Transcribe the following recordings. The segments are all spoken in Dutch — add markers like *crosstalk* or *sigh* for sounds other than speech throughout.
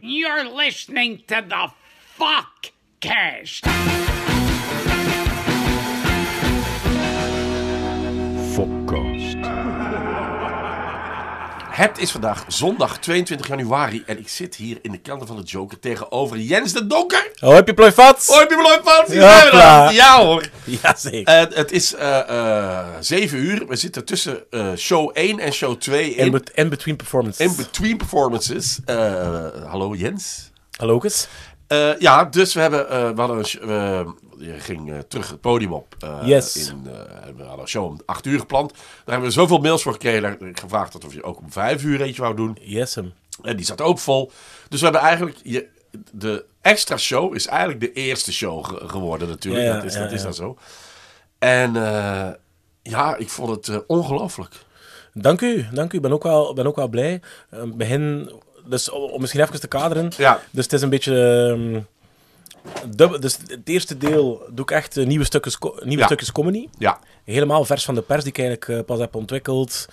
You're listening to the fuck cast. Het is vandaag zondag 22 januari en ik zit hier in de kelder van de Joker tegenover Jens de Donker. Hoi, oh, heb je plooivat? Hoi, oh, heb je plooivat? Ja, ja, hoor. *laughs* Ja, zeker. Eh, het is uh, eh, 7 eh, uur. We zitten tussen show 1 en show 2 in. En between performances. In between performances. hallo Jens. Hallo Kus. ja, dus we, hebben, we hadden een, je ging eh, terug het podium op. Eh, yes. In, eh, we hadden een show om acht uur gepland. Daar hebben we zoveel mails voor gekregen. Gevraagd dat of je ook om vijf uur eentje wou doen. Yes, hem. En die zat ook vol. Dus we hebben eigenlijk... Je, de extra show is eigenlijk de eerste show geworden natuurlijk. Ja, dat is, dat is dan zo. En ja, ik vond het ongelooflijk. Dank u, dank u. Ik ben ook wel, ben ook wel blij. begin, dus om misschien even te kaderen. Ja. Dus het is een beetje... Ehm, dus het eerste deel doe ik echt eh, nieuwe, stukjes, nieuwe stukjes comedy. Ja. Helemaal vers van de pers, die ik eigenlijk eh, pas heb ontwikkeld.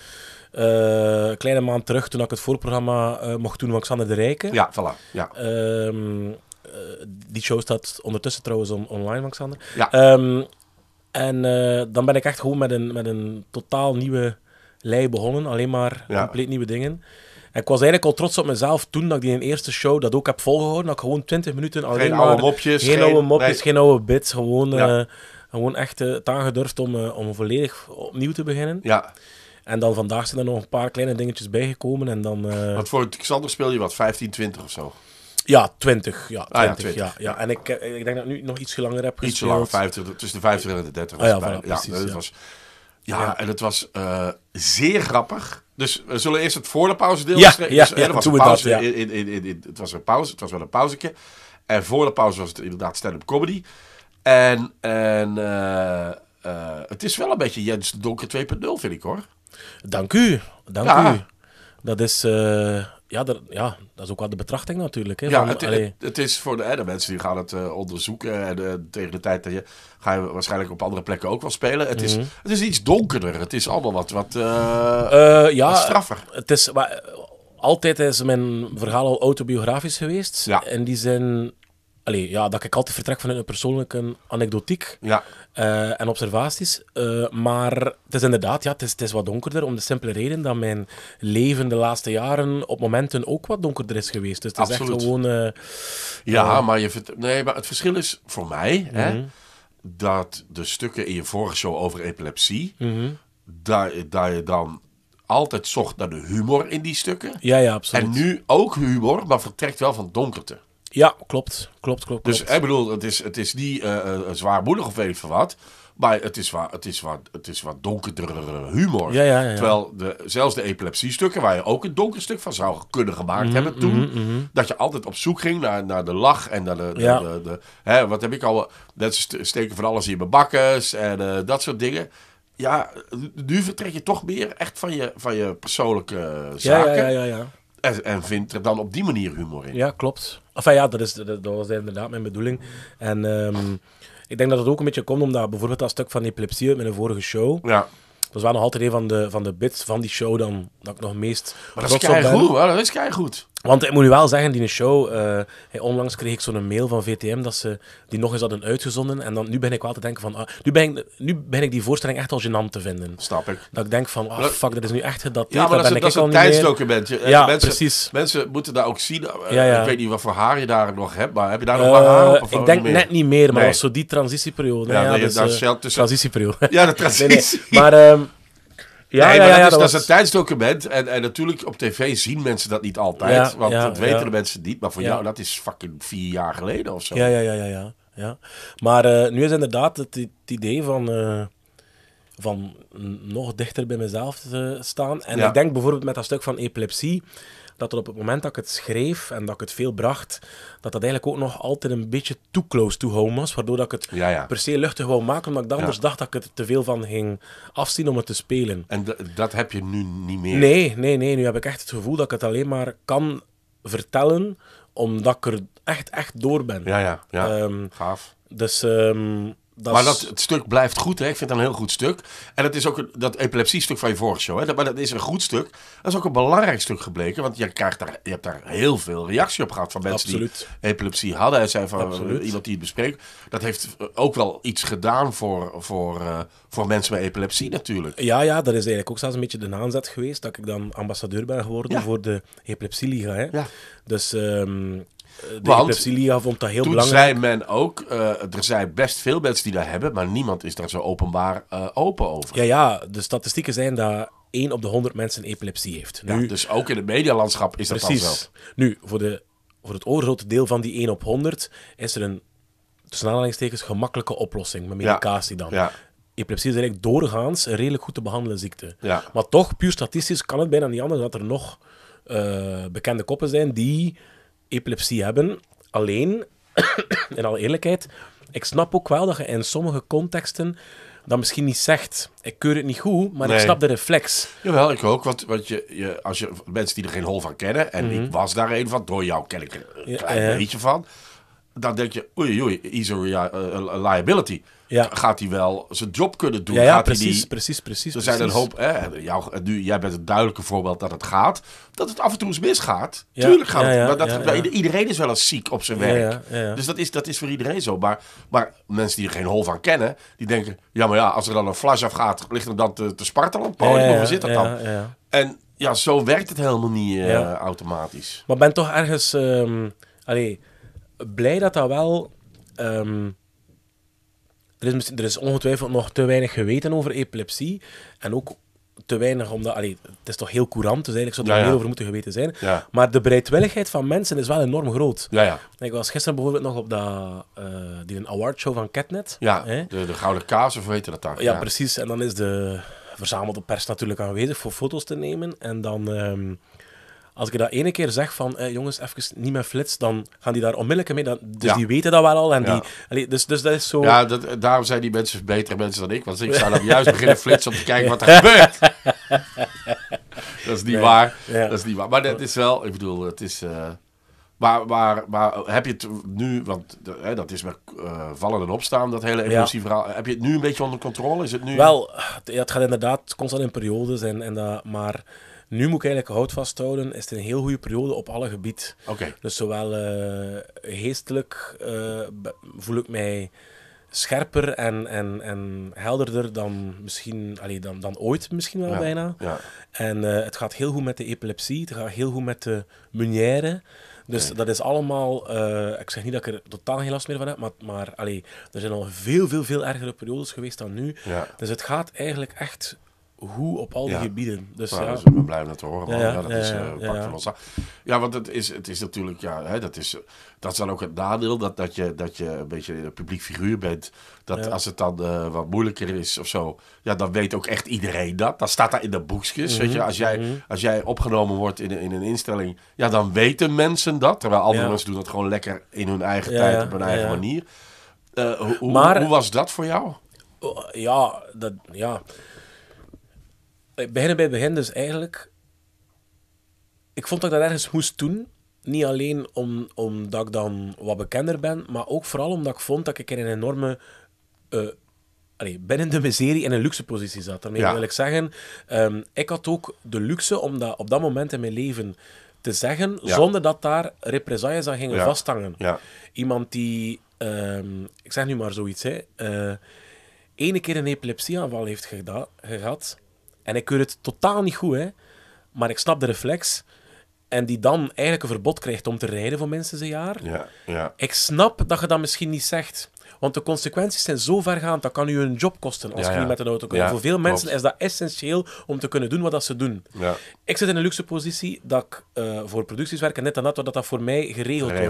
een eh, kleine maand terug, toen ik het voorprogramma mocht doen van Xander de Rijken. Ja, voilà. Ja. Ehm, die show staat ondertussen trouwens online van Ja. Ehm, en dan ben ik echt gewoon met een, met een totaal nieuwe lei begonnen. Alleen maar compleet nieuwe dingen ik was eigenlijk al trots op mezelf toen dat ik die eerste show dat ook heb volgehouden. Dat ik gewoon 20 minuten alleen geen Oude mopjes, geen, geen oude mopjes, geen oude bits. Gewoon, ja. Eh, gewoon echt uh, het aangedurfd om, eh, om volledig opnieuw te beginnen. Ja. En dan vandaag zijn er nog een paar kleine dingetjes bijgekomen. En dan, Want voor Xander speel je wat, 15, 20 of zo? Ja, 20. Ja, 20, ah, ja, Ja, En ik, ik denk dat ik nu nog iets langer heb gespeeld. Iets langer, 50, tussen de 50 en de 30. Ah, ja, precies, ja, dat was ja, en het was eh, zeer grappig. Dus we zullen eerst het voor de pauze deel Ja, ja, dus, eh, ja, was dat, In, in, in, het was een pauze, het was wel een pauzetje. En voor de pauze was het inderdaad stand-up comedy. En, en eh, het is wel een beetje Jens Donker 2.0, vind ik hoor. Dank u, dank u. Dat is, ja, ja, dat is ook wel de betrachting natuurlijk. Hè, ja, het, is voor de, mensen die gaan het eh, onderzoeken. En eh, tegen de tijd dat je, ga je waarschijnlijk op andere plekken ook wel spelen. Het, is, mhm. het is iets donkerder. Het is allemaal wat, wat, eh, ja, straffer. Het is, altijd is mijn verhaal al autobiografisch geweest. Ja. En die zijn... Allee, ja, dat ik altijd vertrek vanuit een persoonlijke anekdotiek. Ja. Eh, en observaties. Eh, maar het is inderdaad, ja, het is, het is wat donkerder om de simpele reden dat mijn leven de laatste jaren op momenten ook wat donkerder is geweest. Dus het Absoluut. is echt gewoon... Eh, ja, maar, je, nee, maar het verschil is voor mij hè, mhm. dat de stukken in je vorige show over epilepsie, mm daar, daar je dan altijd zocht naar de humor in die stukken. Ja, ja, absoluut. En nu ook humor, maar vertrekt wel van donkerte. Ja, klopt. Klopt, klopt. Dus ik bedoel, het is, het is niet uh, zwaarmoedig of weet ik wat. Maar het is wat, het is wat, het is wat donkerder humor. Terwijl de, zelfs de epilepsie stukken waar je ook een donker stuk van zou kunnen gemaakt mhm, hebben toen. Mhm, mhm. dat je altijd op zoek ging naar, naar de lach en naar de. de, de, hè, wat heb ik al. Dat steken van alles in mijn bakkes en eh, dat soort dingen. Ja, nu vertrek je toch meer echt van je, van je persoonlijke zaken. ja, ja, ja. En, vindt er dan op die manier humor in. Ja, klopt. Enfin ja, dat, is, dat, was inderdaad mijn bedoeling. En ehm, ik denk dat het ook een beetje komt omdat bijvoorbeeld dat stuk van epilepsie uit mijn vorige show... Ja. Dat is wel nog altijd een van de, van de bits van die show dan, dat ik nog meest... Maar dat is keihard, goed, dat is keihard. goed. Want ik moet nu wel zeggen, die show, eh, onlangs kreeg ik zo'n mail van VTM dat ze die nog eens hadden uitgezonden. En dan, nu ben ik wel te denken van, ah, nu, ben ik, nu ben ik die voorstelling echt al gênant te vinden. Snap ik. Dat ik denk van, ah, fuck, dat is nu echt gedateerd. Ja, maar dat, ben ik dat is een tijdsdocumentje. Eh, ja, mensen, precies. Mensen moeten dat ook zien. Eh, ja, ja. Ik weet niet wat voor haar je daar nog hebt, maar heb je daar nog haar op? ik denk net niet meer, maar nee. was zo die transitieperiode. Ja, ja, ja dus, uh, tussen... Transitieperiode. Ja, de *laughs* transitie. Maar... Ehm, ja, ja, ja, dat, is, dat, is een tijdsdocument. En, en natuurlijk, op tv zien mensen dat niet altijd. want dat weten de mensen niet. Maar voor jou, dat is fucking vier jaar geleden of zo. Ja, ja, ja, ja. ja, Maar eh, nu is inderdaad het, idee van, eh, van nog dichter bij mezelf te eh, staan. En ik denk bijvoorbeeld met dat stuk van epilepsie dat op het moment dat ik het schreef en dat ik het veel bracht, dat dat eigenlijk ook nog altijd een beetje too close to home was. Waardoor dat ik het per se luchtig wou maken, omdat ik anders dacht dat ik het te veel van ging afzien om het te spelen. En dat heb je nu niet meer? Nee, nee, nee. Nu heb ik echt het gevoel dat ik het alleen maar kan vertellen, omdat ik er echt, echt door ben. Ja, ja, ja. Ehm, Gaaf. Dus... Ehm, maar dat het stuk blijft goed, hè? Ik vind het een heel goed stuk. En het is ook dat dat epilepsiestuk van je vorige show, hè? maar dat is een goed stuk. Dat is ook een belangrijk stuk gebleken, want je, krijgt daar, je hebt daar heel veel reactie op gehad van mensen die epilepsie hadden. En zijn van Absoluut. iemand die het bespreekt. Dat heeft ook wel iets gedaan voor, voor, eh, voor mensen met epilepsie natuurlijk. Ja, ja, dat is eigenlijk ook zelfs een beetje de aanzet geweest dat ik dan ambassadeur ben geworden voor de Epilepsieliga. Hè? Ja. Dus ehm, de Want, epilepsieliga vond dat heel belangrijk. Toen zei men ook, eh, er zijn best veel mensen die dat hebben, maar niemand is daar zo openbaar eh, open over. Ja, ja, de statistieken zijn dat 1 op de 100 mensen epilepsie heeft. Nu, ja, dus ook in het medialandschap is dat dan zo. Nu, voor, de, voor het overgrote deel van die 1 op 100 is er een, tussen aanhalingstekens, gemakkelijke oplossing met medicatie dan. Ja. Epilepsie is eigenlijk doorgaans een redelijk goed te behandelen ziekte. Maar toch, puur statistisch kan het bijna niet anders dat er nog eh, bekende koppen zijn die epilepsie hebben. Alleen, *coughs* in alle eerlijkheid, ik snap ook wel dat je in sommige contexten dat misschien niet zegt. Ik keur het niet goed, maar ik snap de reflex. Jawel, ik ook. Want, wat je, je, als je, mensen die er geen hol van kennen, en mhm. ik was daar een van, door jou ken ik een klein beetje van. Dan denk je, oei, oei, is eh, eh, liability. Ja. Gaat hij wel zijn job kunnen doen? Ja, ja precies, precies, precies. Er zijn een hoop. Hè, nu, jij bent het duidelijke voorbeeld dat het gaat. Dat het af en toe eens misgaat. Tuurlijk gaat het. Maar dat, iedereen is wel eens ziek op zijn werk. Dus dat is, dat is voor iedereen zo. Maar, maar mensen die er geen hol van kennen, die denken: ja, maar ja, als er dan een flash af gaat, ligt er dan te, te spartelen. Oh, hoe zit dat dan? En ja, zo werkt het helemaal niet eh, automatisch. Maar ben toch ergens. Ehm, allee, blij dat dat wel. Ehm, er is, er is ongetwijfeld nog te weinig geweten over epilepsie. En ook te weinig, omdat het is toch heel courant, dus eigenlijk zou er ja, over moeten geweten zijn. Maar de bereidwilligheid van mensen is wel enorm groot. Ik was gisteren bijvoorbeeld nog op dat, eh, die een awardshow van Catnet. Ja, hè? De, de Gouden Kaas, of hoe heet dat daar? Ja, precies. En dan is de verzamelde pers natuurlijk aanwezig voor foto's te nemen. En dan... Ehm, als ik dat ene keer zeg van eh, jongens, even niet met flits, dan gaan die daar onmiddellijk mee. Dan, dus die weten dat wel al. En die, dus, dus dat is zo. Ja, dat, daarom zijn die mensen betere mensen dan ik. Want ik zou dan *laughs* juist beginnen flitsen om te kijken wat er *laughs* gebeurt. dat, is niet waar. dat is niet waar. Maar dat is wel, ik bedoel, het is. Eh, maar, maar, maar heb je het nu, want dat is met eh, vallen en opstaan, dat hele verhaal Heb je het nu een beetje onder controle? Is het nu... Wel, het gaat inderdaad constant in periodes. En, en dat, maar nu moet ik eigenlijk hout vasthouden. Is het een heel goede periode op alle gebieden. Okay. Dus zowel eh, geestelijk eh, voel ik mij scherper en, en, en helderder dan misschien allee, dan, dan ooit misschien wel bijna. Ja. En eh, het gaat heel goed met de epilepsie, het gaat heel goed met de Meniere. Dus dat is allemaal, ik zeg niet dat ik er totaal geen last meer van heb, maar, maar allee, er zijn al veel, veel, veel ergere periodes geweest dan nu. Ja. Dus het gaat eigenlijk echt hoe op al die gebieden. Dus, nou, ja. dus blij dat te horen. Ja, ja, dat is uh, ja, want het is, het is natuurlijk, ja, hè, dat, is, dat is dan ook het nadeel dat, dat, je, dat je een beetje een publiek figuur bent. Dat als het dan eh, wat moeilijker is of zo, ja, dan weet ook echt iedereen dat. Dan staat daar in de boekjes. weet mhm, je, als jij, mhm. als jij opgenomen wordt in, in een instelling, ja, dan weten mensen dat. Terwijl andere mensen doen dat gewoon lekker in hun eigen tijd, op hun eigen manier. Eh, hoe, maar, hoe was dat voor jou? Ja, dat, ja, eh, beginnen bij het begin, dus eigenlijk. Ik vond dat ik dat ergens moest doen. Niet alleen om, omdat ik dan wat bekender ben, maar ook vooral omdat ik vond dat ik in een enorme. Eh, binnen de miserie in een luxe positie zat. Daarmee wil ik zeggen, ehm, ik had ook de luxe om dat op dat moment in mijn leven te zeggen, zonder dat daar represailles aan gingen vasthangen. Iemand die, ehm, ik zeg nu maar zoiets, hè, eh, ene keer een epilepsieaanval heeft gehad, en ik keur het totaal niet goed, hè. Maar ik snap de reflex. En die dan eigenlijk een verbod krijgt om te rijden voor mensen een jaar. Ja, ja. Ik snap dat je dat misschien niet zegt. Want de consequenties zijn zo vergaand, dat kan je een job kosten als je niet met een auto kunt. Voor veel mensen is dat essentieel om te kunnen doen wat dat ze doen. Ja. Ik zit in een luxe positie dat ik eh, voor producties werk en net en dat, dat dat voor mij geregeld, wordt.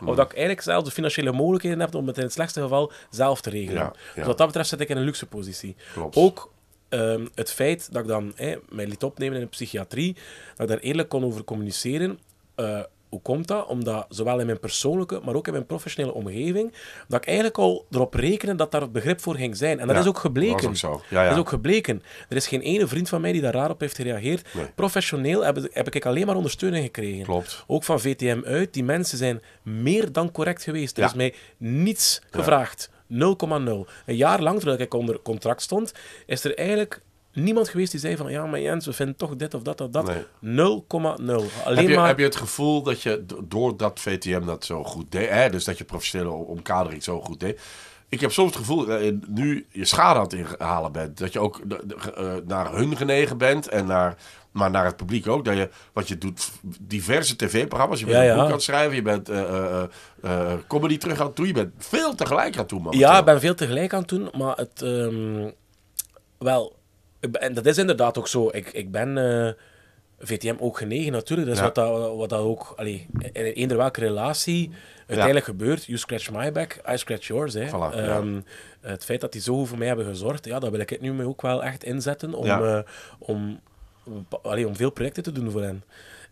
Mm. Of, dat, ik eigenlijk zelf de financiële mogelijkheden heb om het in het slechtste geval zelf te regelen. Dus wat dat betreft zit ik in een luxe positie. Klopt. Ook Ehm, het feit dat ik dan mij liet opnemen in de psychiatrie, dat ik daar eerlijk kon over communiceren. Eh, hoe komt dat? Omdat zowel in mijn persoonlijke, maar ook in mijn professionele omgeving, dat ik eigenlijk al erop rekenen dat daar het begrip voor ging zijn. En dat is ook gebleken. Dat, is ook gebleken. Er is geen ene vriend van mij die daar raar op heeft gereageerd. Professioneel heb, heb, ik alleen maar ondersteuning gekregen. Klopt. Ook van VTM uit. Die mensen zijn meer dan correct geweest. Er is mij niets gevraagd. 0,0. Een jaar lang, terwijl ik onder contract stond, is er eigenlijk niemand geweest die zei van ja, maar Jens, we vinden toch dit of dat of dat. 0,0. Nee. Heb, je, maar... heb je het gevoel dat je door dat VTM dat zo goed deed, hè, dus dat je professionele omkadering zo goed deed, ik heb soms het gevoel dat eh, nu je schade aan het inhalen bent. Dat je ook eh, naar hun genegen bent en naar maar naar het publiek ook. Dat je, wat je doet, diverse tv-programma's. Je bent een boek aan het schrijven, je bent eh, eh, eh, comedy terug aan het doen. Je bent veel tegelijk aan het doen, man. Ja, ik ben veel tegelijk aan het doen, maar het... Ehm, wel, en dat is inderdaad ook zo. Ik, ik ben... VTM ook genegen natuurlijk. Dat is wat, dat, wat dat ook allee, in eender welke relatie uiteindelijk gebeurt. You scratch my back, I scratch yours. Hè. Ehm, het feit dat die zo voor mij hebben gezorgd, ja, dat wil ik het nu ook wel echt inzetten om, om alleen om veel projecten te doen voor hen.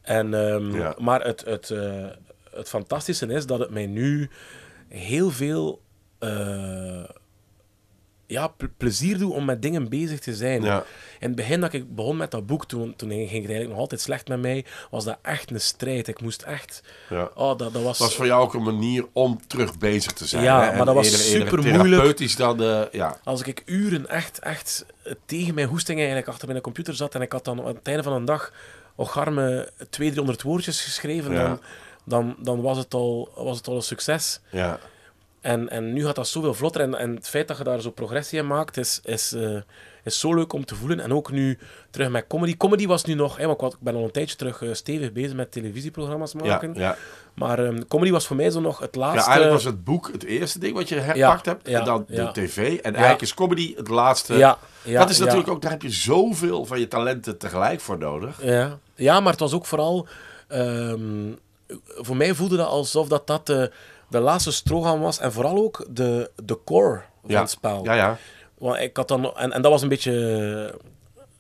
En, ehm, Maar het, het, eh, het fantastische is dat het mij nu heel veel uh, ja, plezier doe om met dingen bezig te zijn. Ja. In het begin dat ik begon met dat boek, toen, toen ging het eigenlijk nog altijd slecht met mij, was dat echt een strijd. Ik moest echt... Ja. Oh, dat, dat, was... was voor jou ook een manier om terug bezig te zijn. Ja, maar dat was super moeilijk. Dan, eh, ja. Als ik uren echt, echt tegen mijn hoesting eigenlijk achter mijn computer zat en ik had dan aan het einde van een dag ogarme 200, 300 woordjes geschreven, dan, dan, dan was, het al, was het al een succes. Ja. En, en nu gaat dat zoveel vlotter. En, en het feit dat je daar zo progressie in maakt, is, is, eh, is zo leuk om te voelen. En ook nu terug met comedy. Comedy was nu nog, hè, want ik ben al een tijdje terug eh, stevig bezig met televisieprogramma's maken. Ja, ja. Maar ehm, comedy was voor mij zo nog het laatste. Ja, eigenlijk was het boek het eerste ding wat je herpakt hebt. en dan de tv. En eigenlijk is comedy het laatste. Ja, dat is natuurlijk ook, daar heb je zoveel van je talenten tegelijk voor nodig. Ja, ja maar het was ook vooral. Ehm, voor mij voelde dat alsof dat. dat eh, de laatste strogaan was. En vooral ook de, de core van het spel. Ja, ja. Want ik had dan, en, en dat was een beetje...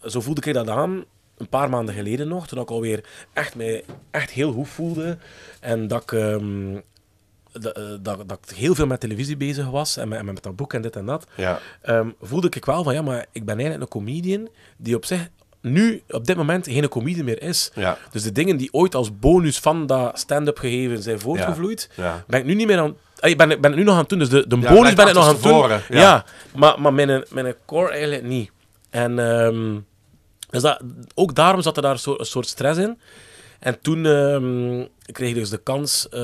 Zo voelde ik dat aan een paar maanden geleden nog, toen ik alweer echt, mij, echt heel goed voelde. En dat ik, ehm, eh, dat, dat, ik heel veel met televisie bezig was en met, met dat boek en dit en dat. Ja. Ehm, voelde ik wel van ja, maar ik ben eigenlijk een comedian die op zich nu op dit moment geen comedie meer is. Dus de dingen die ooit als bonus van dat stand-up gegeven zijn voortgevloeid, ben ik nu niet meer aan. Ik ben, ben het nu nog aan het doen, dus de, de bonus ben ik nog aan het doen. Ja. maar, maar mijn, mijn core eigenlijk niet. En ehm, dus dat, ook daarom zat er daar een soort stress in. En toen ehm, kreeg ik dus de kans eh,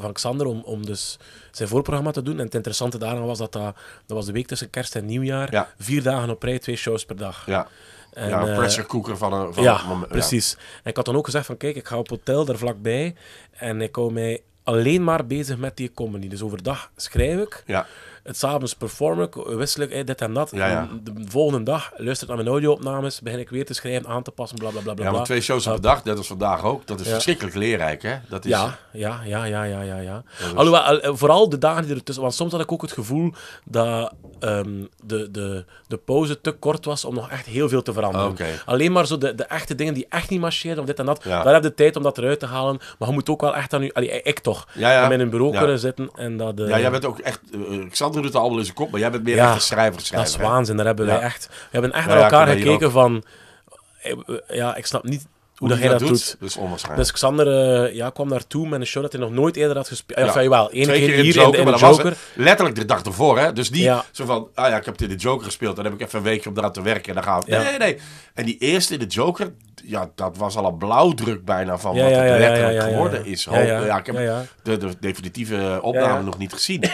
van Xander om, om dus zijn voorprogramma te doen. En het interessante daaraan was dat dat, dat was de week tussen kerst en nieuwjaar. Ja. Vier dagen op rij, twee shows per dag. Ja. ja, een eh, pressure cooker van een... Van ja, precies. En ik had dan ook gezegd van, kijk, ik ga op hotel daar vlakbij en ik hou mij alleen maar bezig met die comedy. Dus overdag schrijf ik. Ja het s'avonds performen, wisselijk, hey, dit en dat. En de volgende dag luister ik naar mijn audio-opnames, begin ik weer te schrijven, aan te passen, bla bla bla. bla ja, maar twee shows op de dag, dat is vandaag ook, dat is verschrikkelijk leerrijk, hè? Dat is... Ja, ja, ja, ja, ja, ja. ja. Eh, vooral de dagen die ertussen, want soms had ik ook het gevoel dat ehm, de, de, de pauze te kort was om nog echt heel veel te veranderen. Alleen maar zo de, de echte dingen die echt niet marcheerden, of dit en dat, daar heb je de tijd om dat eruit te halen. Maar je moet ook wel echt aan nu, ik toch, met in een bureau kunnen zitten. En dat, ja, eh, jij bent ook echt, uh, doet het allemaal in zijn kop, maar jij bent meer ja, echt schrijver, schrijver. Dat is waanzin. Daar hebben wij echt, we hebben echt naar elkaar gekeken van... Eh, ja, ik snap niet hoe, dat hij dat, doet. Dus onwaarschijnlijk. Dus Xander eh, ja, kwam daartoe met een show dat hij nog nooit eerder had gespeeld. Eh, ja. wel, één keer, hier in, Joker, de Joker. letterlijk de dag ervoor, hè. Dus die zo van, ah ja, ik heb in de Joker gespeeld. Dan heb ik even een weekje om eraan te werken. En dan gaan Nee, nee, nee. En die eerste in de Joker, ja, dat was al een blauwdruk bijna van wat het letterlijk geworden is. Ja, ik heb de, definitieve opname nog niet gezien. *coughs*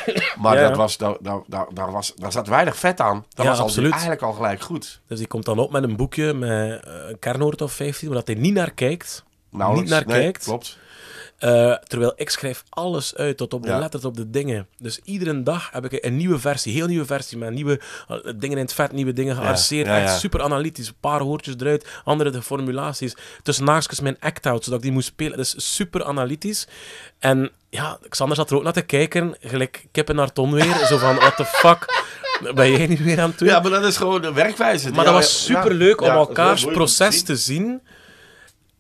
Maar dat was, daar, daar, daar, was, daar zat weinig vet aan. Dat was absoluut. eigenlijk al gelijk goed. Dus die komt dan op met een boekje met eh, een kernhoort of 15, dat hij niet naar kijkt. Niet naar kijkt. Klopt. Eh, terwijl ik schrijf alles uit, tot op de letters op de dingen. Dus iedere dag heb ik een nieuwe versie, heel nieuwe versie, met nieuwe eh, dingen in het vet, nieuwe dingen gearseerd. echt super analytisch. Een paar hoortjes eruit, andere de formulaties. Tussen naastjes mijn act-out, zodat ik die moest spelen. Dat is super analytisch. En ja, Xander zat er ook naar te kijken, gelijk kippen naar ton weer. zo van, what the fuck ben jij niet meer aan het doen? Ja, maar dat is gewoon een werkwijze. Maar dat was super leuk om elkaars proces te zien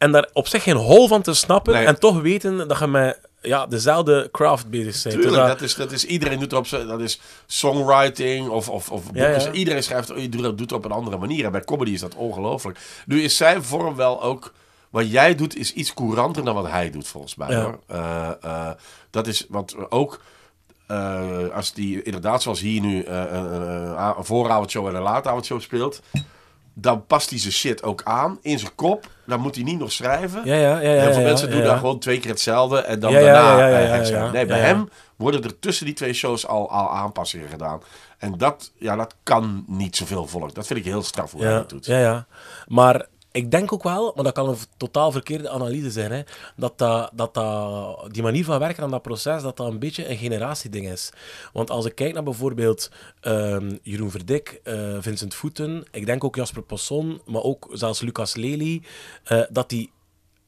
en daar op zich geen hol van te snappen en toch weten dat je met ja, dezelfde craft bezig bent. Tuurlijk, dus dat... is, dat is iedereen doet erop, dat is songwriting of, of, of dus iedereen schrijft, iedereen doet het op een andere manier. En bij comedy is dat ongelooflijk. Nu is zijn vorm wel ook, wat jij doet is iets couranter dan wat hij doet volgens mij. Hoor. Eh, eh, dat is wat ook... Eh, als die inderdaad, zoals hier nu, een vooravondshow en een laatavondshow speelt dan past hij zijn shit ook aan in zijn kop. Dan moet hij niet nog schrijven. Ja, ja, ja, Heel veel mensen doen dan gewoon twee keer hetzelfde en dan daarna Nee, bij hem worden er tussen die twee shows al, al aanpassingen gedaan. En dat, ja, dat kan niet zoveel volk. Dat vind ik heel straf hoe hij dat doet. Ja, ja. Maar ik denk ook wel, maar dat kan een totaal verkeerde analyse zijn, hè, dat, dat, dat, die manier van werken aan dat proces, dat dat een beetje een generatieding is. Want als ik kijk naar bijvoorbeeld ehm, Jeroen Verdik, eh, Vincent Voeten, ik denk ook Jasper Poisson, maar ook zelfs Lucas Lely, eh, dat die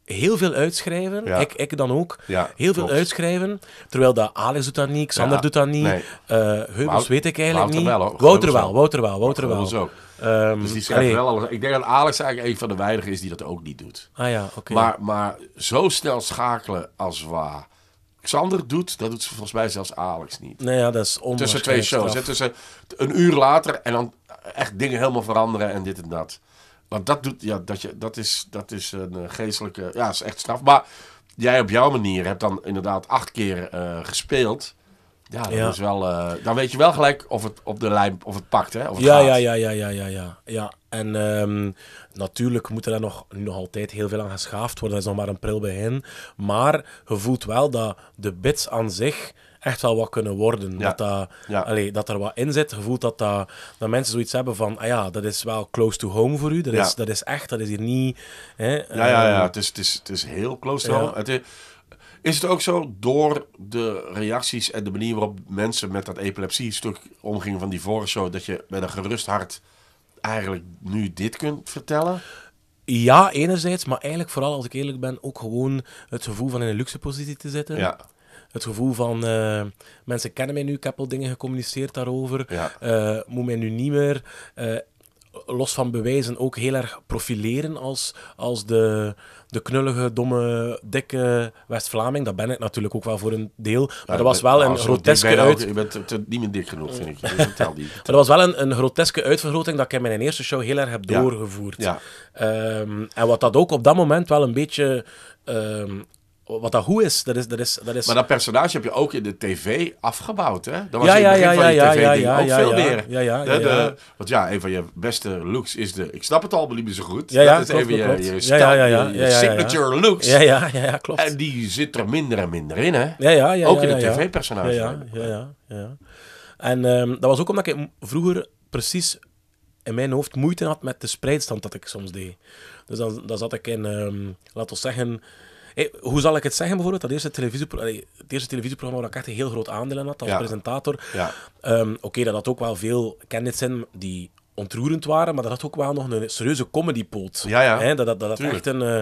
heel veel uitschrijven. Ik, ik dan ook. heel veel uitschrijven. Terwijl dat Alex doet dat niet, Xander doet dat niet. Nee. Eh, Heubels weet ik eigenlijk niet. Wouter wel, Wouter wel, Wouter wel. Wouter wel. Ehm, dus die schrijft wel alles. Ik denk dat Alex eigenlijk een van de weinigen is die dat ook niet doet. Ah ja, oké. Maar, maar zo snel schakelen als waar Xander doet, dat doet ze volgens mij zelfs Alex niet. Nee, ja, dat is Tussen twee shows. Tussen een uur later en dan echt dingen helemaal veranderen en dit en dat. Want dat, doet, ja, dat, je, dat, is, dat is een eh, geestelijke... Ja, is echt straf. Maar jij op jouw manier hebt dan inderdaad acht keer eh, gespeeld... Ja, dat is wel. Eh, dan weet je wel gelijk of het op de lijn of het pakt, hè? Of het ja, ja, ja, ja, ja, ja, ja, ja. En ehm, natuurlijk moet er daar nog, nu nog altijd heel veel aan geschaafd worden. Dat is nog maar een pril begin. Maar je voelt wel dat de bits aan zich echt wel wat kunnen worden. Dat, dat, ja. dat er wat in zit. Je voelt dat, dat, dat, mensen zoiets hebben van, ah ja, dat is wel close to home voor u. Dat, is, dat is echt, dat is hier niet... Hè, ja, ja, ja. Ehm, het, is, het, is, het is heel close to home. Het is, is het ook zo door de reacties en de manier waarop mensen met dat epilepsie-stuk omgingen van die vorige show, dat je met een gerust hart eigenlijk nu dit kunt vertellen? Ja, enerzijds, maar eigenlijk vooral als ik eerlijk ben, ook gewoon het gevoel van in een luxe positie te zitten. Ja. Het gevoel van eh, mensen kennen mij nu, ik heb al dingen gecommuniceerd daarover. Ja. Eh, moet mij nu niet meer. Eh, los van bewijzen ook heel erg profileren als, als de, de knullige, domme, dikke West-Vlaming. Dat ben ik natuurlijk ook wel voor een deel. Maar dat was wel een groteske uit... je bent niet meer dik genoeg, vind ik. Dus dat dat was wel een, een groteske uitvergroting dat ik in mijn eerste show heel erg heb doorgevoerd. Ehm, en wat dat ook op dat moment wel een beetje... Ehm, wat dat hoe is, dat is, dat is, dat is... Maar dat personage heb je ook in de tv afgebouwd, hè? Dat was ja, in het begin ja, ja, van je tv ja, ook veel meer. Ja, ja, de, want ja, een van je beste looks is de... Ik snap het al, niet zo goed. dat is klopt, even je, je, signature looks. Ja, ja, ja, klopt. En die zit er minder en minder in, hè? Ja, ja, ja. Ook in de tv-personage. Ja, ja, ja. En um, dat was ook omdat ik vroeger precies in mijn hoofd moeite had met de spreidstand dat ik soms deed. Dus dan, dan zat ik in, um, laten we zeggen hoe zal ik het zeggen bijvoorbeeld? Dat eerste het eerste televisieprogramma waar ik echt een heel groot aandeel in had als presentator. Ja. Ehm, oké, dat had ook wel veel kennissen die ontroerend waren, maar dat had ook wel nog een serieuze comedypoot. Ja, ja. dat dat, echt een... Eh,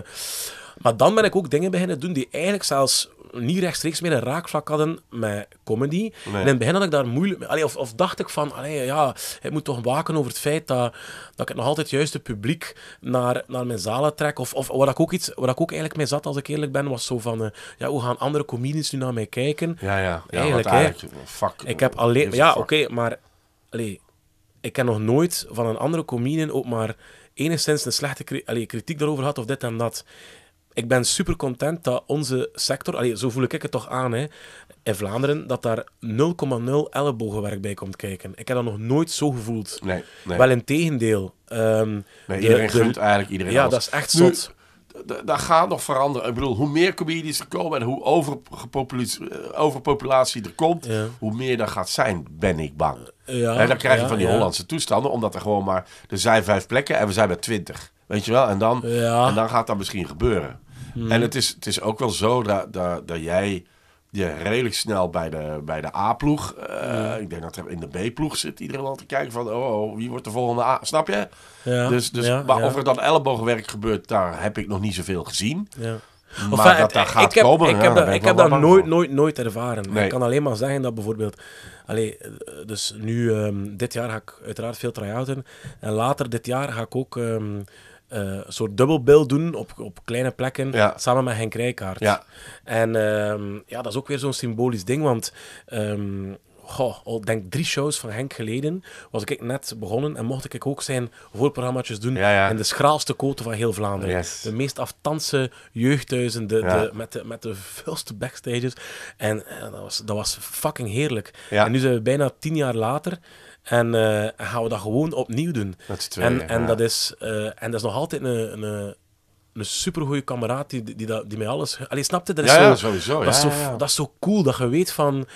maar dan ben ik ook dingen beginnen doen die eigenlijk zelfs niet rechtstreeks meer een raakvlak hadden met comedy. Nee. in het begin had ik daar moeilijk mee. Of, of, dacht ik van, allee, ja, ik moet toch waken over het feit dat, dat ik nog altijd het juiste publiek naar, naar mijn zalen trek. Of, of wat ik ook iets, wat ik ook eigenlijk mee zat, als ik eerlijk ben, was zo van, eh, ja, hoe gaan andere comedians nu naar mij kijken? Ja, ja. eigenlijk, Ik heb alleen... Ja, oké, maar... Allee, ik heb nog nooit van een andere comedian ook maar enigszins een slechte kritiek daarover gehad of dit en dat ik ben super content dat onze sector, allee, zo voel ik het toch aan, hè, in Vlaanderen, dat daar 0,0 ellebogenwerk bij komt kijken. Ik heb dat nog nooit zo gevoeld. Nee, nee. Wel in tegendeel. Um, iedereen de, eigenlijk iedereen Ja, dat is echt nu, Dat gaat nog veranderen. Ik bedoel, hoe meer comedies er komen en hoe eh, overpopulatie er komt, hoe meer dat gaat zijn, ben ik bang. Ja, en dan krijg je van die Hollandse toestanden, omdat er gewoon maar... Er zijn vijf plekken en we zijn met twintig. Weet je wel? En dan, en dan gaat dat misschien gebeuren. Hmm. En het is, het is ook wel zo dat, dat, dat jij je redelijk snel bij de, bij de A-ploeg... Eh, ik denk dat er in de B-ploeg zit iedereen al te kijken van... Oh, oh, wie wordt de volgende A? Snap je? Ja. Dus, dus, maar of er dan elleboogwerk gebeurt, daar heb ik nog niet zoveel gezien. Maar eh, dat daar gaat ik komen, ik heb, dat, ik heb dat nooit, nooit, nooit ervaren. Nee. Ik kan alleen maar zeggen dat bijvoorbeeld... Allee, eh, dus nu, ehm, dit jaar ga ik uiteraard veel try En later dit jaar ga ik ook... Ehm, eh, een soort dubbelbeeld doen op, op kleine plekken samen met Henk Rijkaard. Ja. En ehm, ja, dat is ook weer zo'n symbolisch ding, want um, al denk drie shows van Henk geleden was ik net begonnen en mocht ik ook zijn voorprogrammatjes doen in de schraalste koten van heel Vlaanderen. De meest aftanse jeugdhuizen, de, de, met, de, met de vulste backstages. En, en, eh, dat, was, dat was fucking heerlijk. En nu zijn we bijna tien jaar later en eh, gaan we dat gewoon opnieuw doen. en, en, dat is, eh, en dat is nog altijd een, een een supergoeie kameraad die, die, die, mij alles... alleen snap je? Dat is, zo, sowieso. Dat, is ja, zo, dat is zo cool, dat je weet van...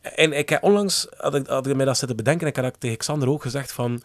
En ik heb onlangs, had ik, had ik mij dat zitten bedenken, en ik had tegen Xander ook gezegd van...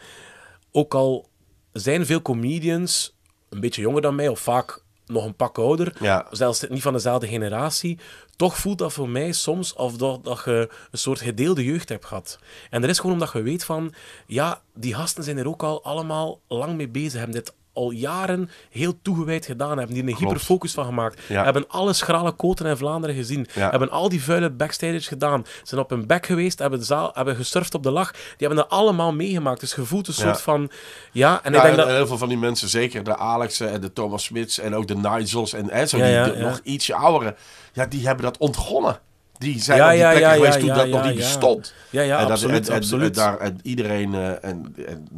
Ook al zijn veel comedians een beetje jonger dan mij, of vaak nog een pak ouder, zelfs niet van dezelfde generatie, toch voelt dat voor mij soms of dat, je een soort gedeelde jeugd hebt gehad. En dat is gewoon omdat je weet van, ja, die gasten zijn er ook al allemaal lang mee bezig, hebben dit al jaren heel toegewijd gedaan hebben. Die er een hyperfocus van gemaakt. Ja. Hebben alle schrale koten in Vlaanderen gezien. Ja. Hebben al die vuile backstagers gedaan. Zijn op hun bek geweest, hebben, zaal, hebben gesurfd op de lach. Die hebben dat allemaal meegemaakt. Dus gevoeld een soort van... Ja, en ik denk dat... Heel veel van die mensen, zeker de Alexen en de Thomas Smits en ook de Nigels en hè, zo die, nog ietsje oudere, ja, die hebben dat ontgonnen. Die zijn ja, op die ja, plekken ja, geweest toen dat nog niet bestond. Ja, ja, en dat, absoluut. absoluut. daar, en, iedereen, eh, en,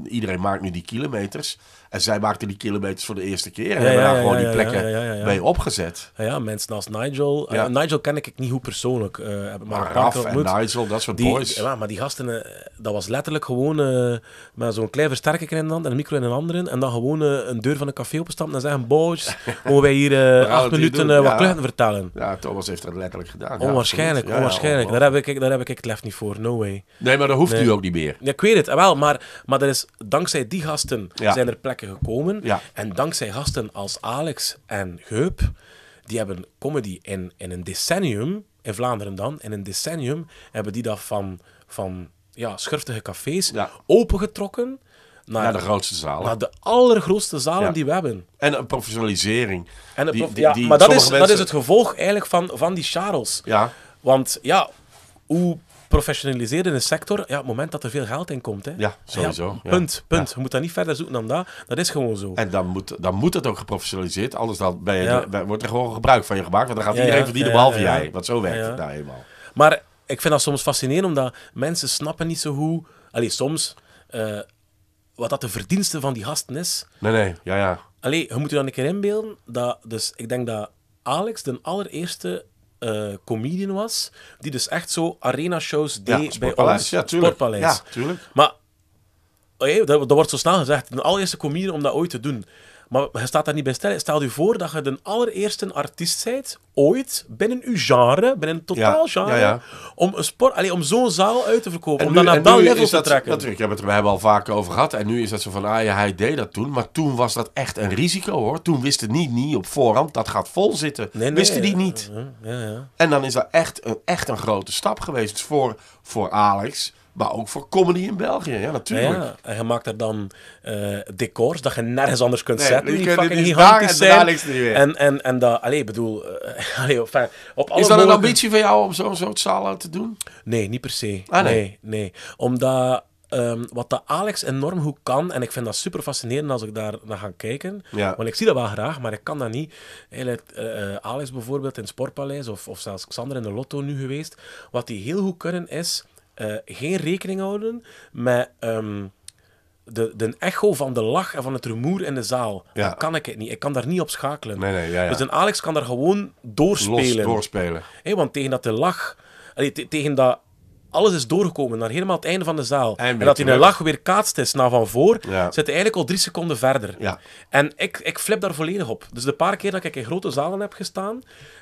iedereen maakt nu die kilometers. En zij maakten die kilometers voor de eerste keer. En hebben daar gewoon die plekken mee opgezet. Ja, mensen als Nigel. Eh, Nigel ken ik niet hoe persoonlijk. Eh, maar, Raf en Nigel, dat soort die, boys. Ja, maar die gasten, eh, dat was letterlijk gewoon met zo'n klein versterker in de hand en een micro in een andere. En dan gewoon een deur van een café opstappen en zeggen, boys, *laughs* mogen wij hier acht minuten wat kluchten vertellen? Ja, Thomas heeft dat letterlijk gedaan. Onwaarschijnlijk, onwaarschijnlijk. Daar, heb ik, daar heb ik het lef niet voor, no way. Nee, maar dat hoeft u ook niet meer. Ja, ik weet het, wel, maar, maar dat is, dankzij die gasten zijn er plekken gekomen. En dankzij gasten als Alex en Geup, die hebben comedy in, in een decennium, in Vlaanderen dan, in een decennium hebben die dat van, van ja, schurftige cafés opengetrokken. Naar, de grootste zalen. Naar de allergrootste zalen die we hebben. En een professionalisering. En die, die, ja, maar dat is, dat is het gevolg eigenlijk van, van die Charles. Ja. Want ja, hoe professionaliseren in een sector, ja, het moment dat er veel geld in komt. Hè. Ja, sowieso. punt, punt. we Je moet dat niet verder zoeken dan dat. Dat is gewoon zo. En dan moet, dan moet het ook geprofessionaliseerd, anders dan wordt er gewoon gebruik van je gemaakt, want dan gaat iedereen verdienen, behalve jij. Want zo werkt het nou eenmaal. Maar ik vind dat soms fascinerend, omdat mensen snappen niet zo hoe... Allee, soms... Eh, wat dat de verdienste van die gasten is. Nee, nee, ja, ja. Allee, je moet je dan een keer inbeelden dat... Dus ik denk dat Alex de allereerste eh, comedian was, die dus echt zo arena-shows deed bij ons. Ja, Sportpaleis. Ja, Maar okay, dat, dat, wordt zo snel gezegd. De allereerste comedian om dat ooit te doen. Maar je staat daar niet bij stellen. Stel je voor dat je de allereerste artiest bent, ooit, binnen uw genre, binnen een totaal genre, om, een om zo'n zaal uit te verkopen, en om dan naar dat te trekken. Natuurlijk, we hebben het al vaker over gehad. En nu is dat zo van, ah ja, hij deed dat toen. Maar toen was dat echt een risico, hoor. Toen wisten die niet op voorhand, dat gaat vol zitten. wisten die niet. Uh-huh. En dan is dat echt een, echt een grote stap geweest dus voor, voor Alex maar ook voor comedy in België, ja, natuurlijk. Ja, en je maakt er dan eh, decors dat je nergens anders kunt nee, zetten. Die fucking die gigantisch zijn. En, en, en, en dat, ik bedoel... Uh, *laughs* op alle Is dat een ambitie van jou om zo'n soort zaal te doen? Nee, niet per se. Ah, nee. nee. Omdat... Ehm, wat dat Alex enorm goed kan, en ik vind dat super fascinerend als ik daar naar ga kijken. Ja. Want ik zie dat wel graag, maar ik kan dat niet. Eigenlijk, eh, Alex bijvoorbeeld in het Sportpaleis, of, of zelfs Xander in de Lotto nu geweest. Wat die heel goed kunnen is eh, geen rekening houden met um, de, de echo van de lach en van het rumoer in de zaal. Dan kan ik het niet. Ik kan daar niet op schakelen. Dus een Alex kan daar gewoon doorspelen. Los doorspelen. want tegen dat de lach... tegen dat alles is doorgekomen naar helemaal het einde van de zaal. En, dat hij een lach weer kaatst is naar van voor, zit hij eigenlijk al drie seconden verder. Ja. En ik, ik flip daar volledig op. Dus de paar keer dat ik in grote zalen heb gestaan,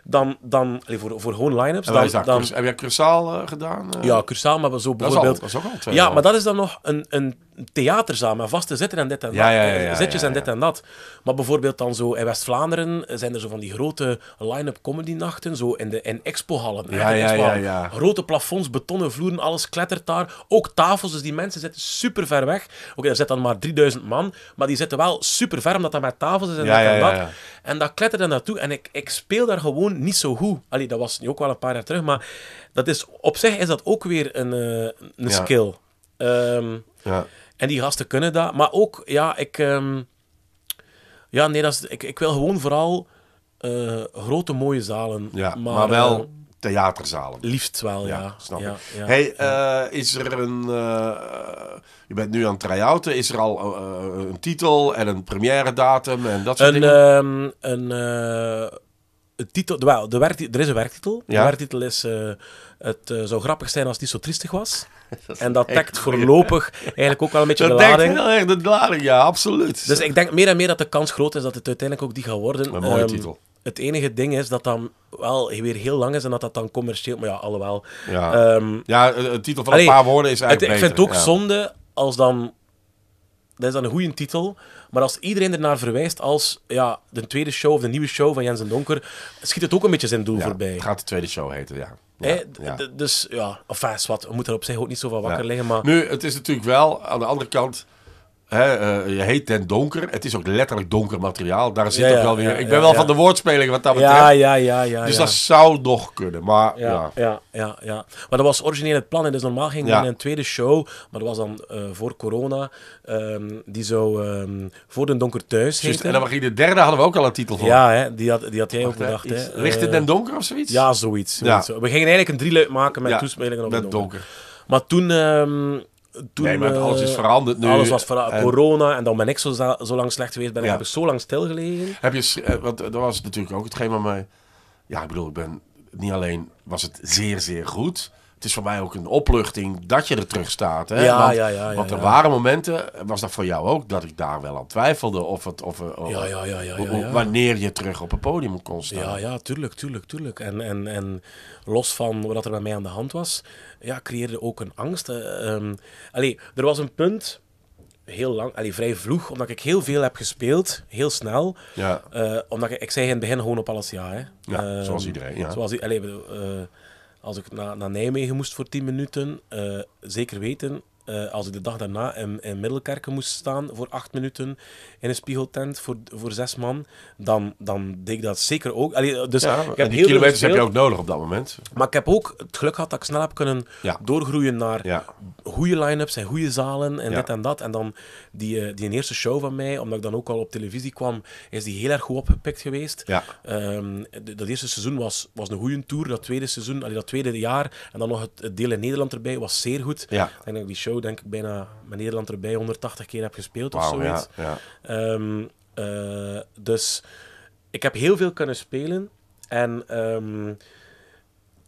dan, dan voor, voor gewoon line-ups. Dan, dan, heb je cursaal eh, gedaan? Eh? Ja, cursaal, maar zo bijvoorbeeld... Dat is, ook Ja, maar dat is dan nog een, een theaterzaal met vaste zitten en dit en dat. Zitjes en dit en dat. Maar bijvoorbeeld dan zo in West-Vlaanderen zijn er zo van die grote line-up comedy-nachten, zo in, de, in expo-hallen. Ja, ja, ja, Grote plafonds, betonnen vloeren, alles klettert daar. Ook tafels, dus die mensen zitten super ver weg. Oké, okay, er zitten dan maar 3000 man, maar die zitten wel super ver, omdat dat met tafels is en dat en dat. En dat klettert dan naartoe en ik, ik speel daar gewoon niet zo goed. Allee, dat was nu ook wel een paar jaar terug, maar dat is, op zich is dat ook weer een, eh, een skill. Ehm, ja. En die gasten kunnen dat. Maar ook, ja, ik... Ehm, ja, nee, dat is, ik, wil gewoon vooral eh, grote, mooie zalen. Ja, maar, eh, wel... theaterzalen. Liefst wel, ja. ja snap ik. hey, is er een... je bent nu aan het try-outen. Is er al een titel en een première datum en dat soort een, dingen? Um, een het titel, de, de werktitel, er is een werktitel. De werktitel is eh, Het eh, zou grappig zijn als het zo triestig was. *laughs* en dat dekt voorlopig eigenlijk ook wel een beetje de lading. Dat ja, absoluut. Dus ik denk meer en meer dat de kans groot is dat het uiteindelijk ook die gaat worden. Ehm, het enige ding is dat dan wel weer heel lang is en dat dat dan commercieel... Maar ja, alhoewel. Ja, ehm, ja een titel van een paar woorden is eigenlijk Ik vind het ook zonde als dan dat is dan een goede titel. Maar als iedereen ernaar verwijst als ja, de tweede show of de nieuwe show van Jens en Donker, schiet het ook een beetje zijn doel voorbij. Het gaat de tweede show heten, ja. ja, Dus ja, of enfin, eh, wat, we moeten er op zich ook niet zo van wakker liggen. Maar... Nu, het is natuurlijk wel aan de andere kant eh, je heet ten donker. Het is ook letterlijk donker materiaal. Daar zit ook wel weer. ik ben wel van de woordspeling wat dat betreft. Ja, ja, ja, ja. Dus dat zou nog kunnen. Maar ja, ja. Ja, ja, Maar dat was origineel het plan. En dus normaal ging in een tweede show. Maar dat was dan eh, voor corona. Ehm, die zou ehm, voor de donker thuis. Just, en dan ging de derde hadden we ook al een titel voor. Ja, hè, die, had, die had jij ook bedacht. Hè, Licht in den eh, donker of zoiets? Ja, zoiets. zoiets. We gingen eigenlijk een drieluik maken met toespelingen op met donker. Maar toen. Ehm, toen... Nee, maar alles is eh, veranderd nu. Alles was veranderd. Corona en dan ben ik zo, zo lang slecht geweest. Ben ik heb ik zo lang stilgelegen. Heb je... Eh, want eh, dat was natuurlijk ook hetgeen van mij... Ja, ik bedoel, ik ben... Niet alleen was het zeer, zeer goed het is voor mij ook een opluchting dat je er terug staat. Hè? Ja, want, ja, ja, want, er waren momenten, was dat voor jou ook, dat ik daar wel aan twijfelde of het, of, eh, of wanneer je terug op het podium kon staan. Ja, ja, tuurlijk, tuurlijk, tuurlijk. En, en, en los van wat er bij mij aan de hand was, ja, creëerde ook een angst. Eh, ehm, allee, er was een punt heel lang, allee, vrij vroeg, omdat ik heel veel heb gespeeld, heel snel. Ja. Eh, omdat ik, ik zei in het begin gewoon op alles ja. Hè. ja zoals ehm, iedereen. Ja. Zoals, allee, uh, als ik naar, naar Nijmegen moest voor 10 minuten, eh, zeker weten, eh, als ik de dag daarna in, in Middelkerken moest staan voor acht minuten in een spiegeltent voor, voor zes man, dan, dan deed ik dat zeker ook. dus ik heb die heel kilometers heb je ook nodig op dat moment. Maar ik heb ook het geluk gehad dat ik snel heb kunnen doorgroeien naar goede line-ups en goede zalen en dit en dat. En dan die, eh, die eerste show van mij, omdat ik dan ook al op televisie kwam, is die heel erg goed opgepikt geweest. Ehm, dat eerste seizoen was, was een goede tour. Dat tweede seizoen, allee, dat tweede jaar en dan nog het, deel in Nederland erbij was zeer goed. En dan die show denk ik bijna met Nederland erbij 180 keer heb gespeeld of zoiets. Ja, ehm, eh, dus ik heb heel veel kunnen spelen. En ehm,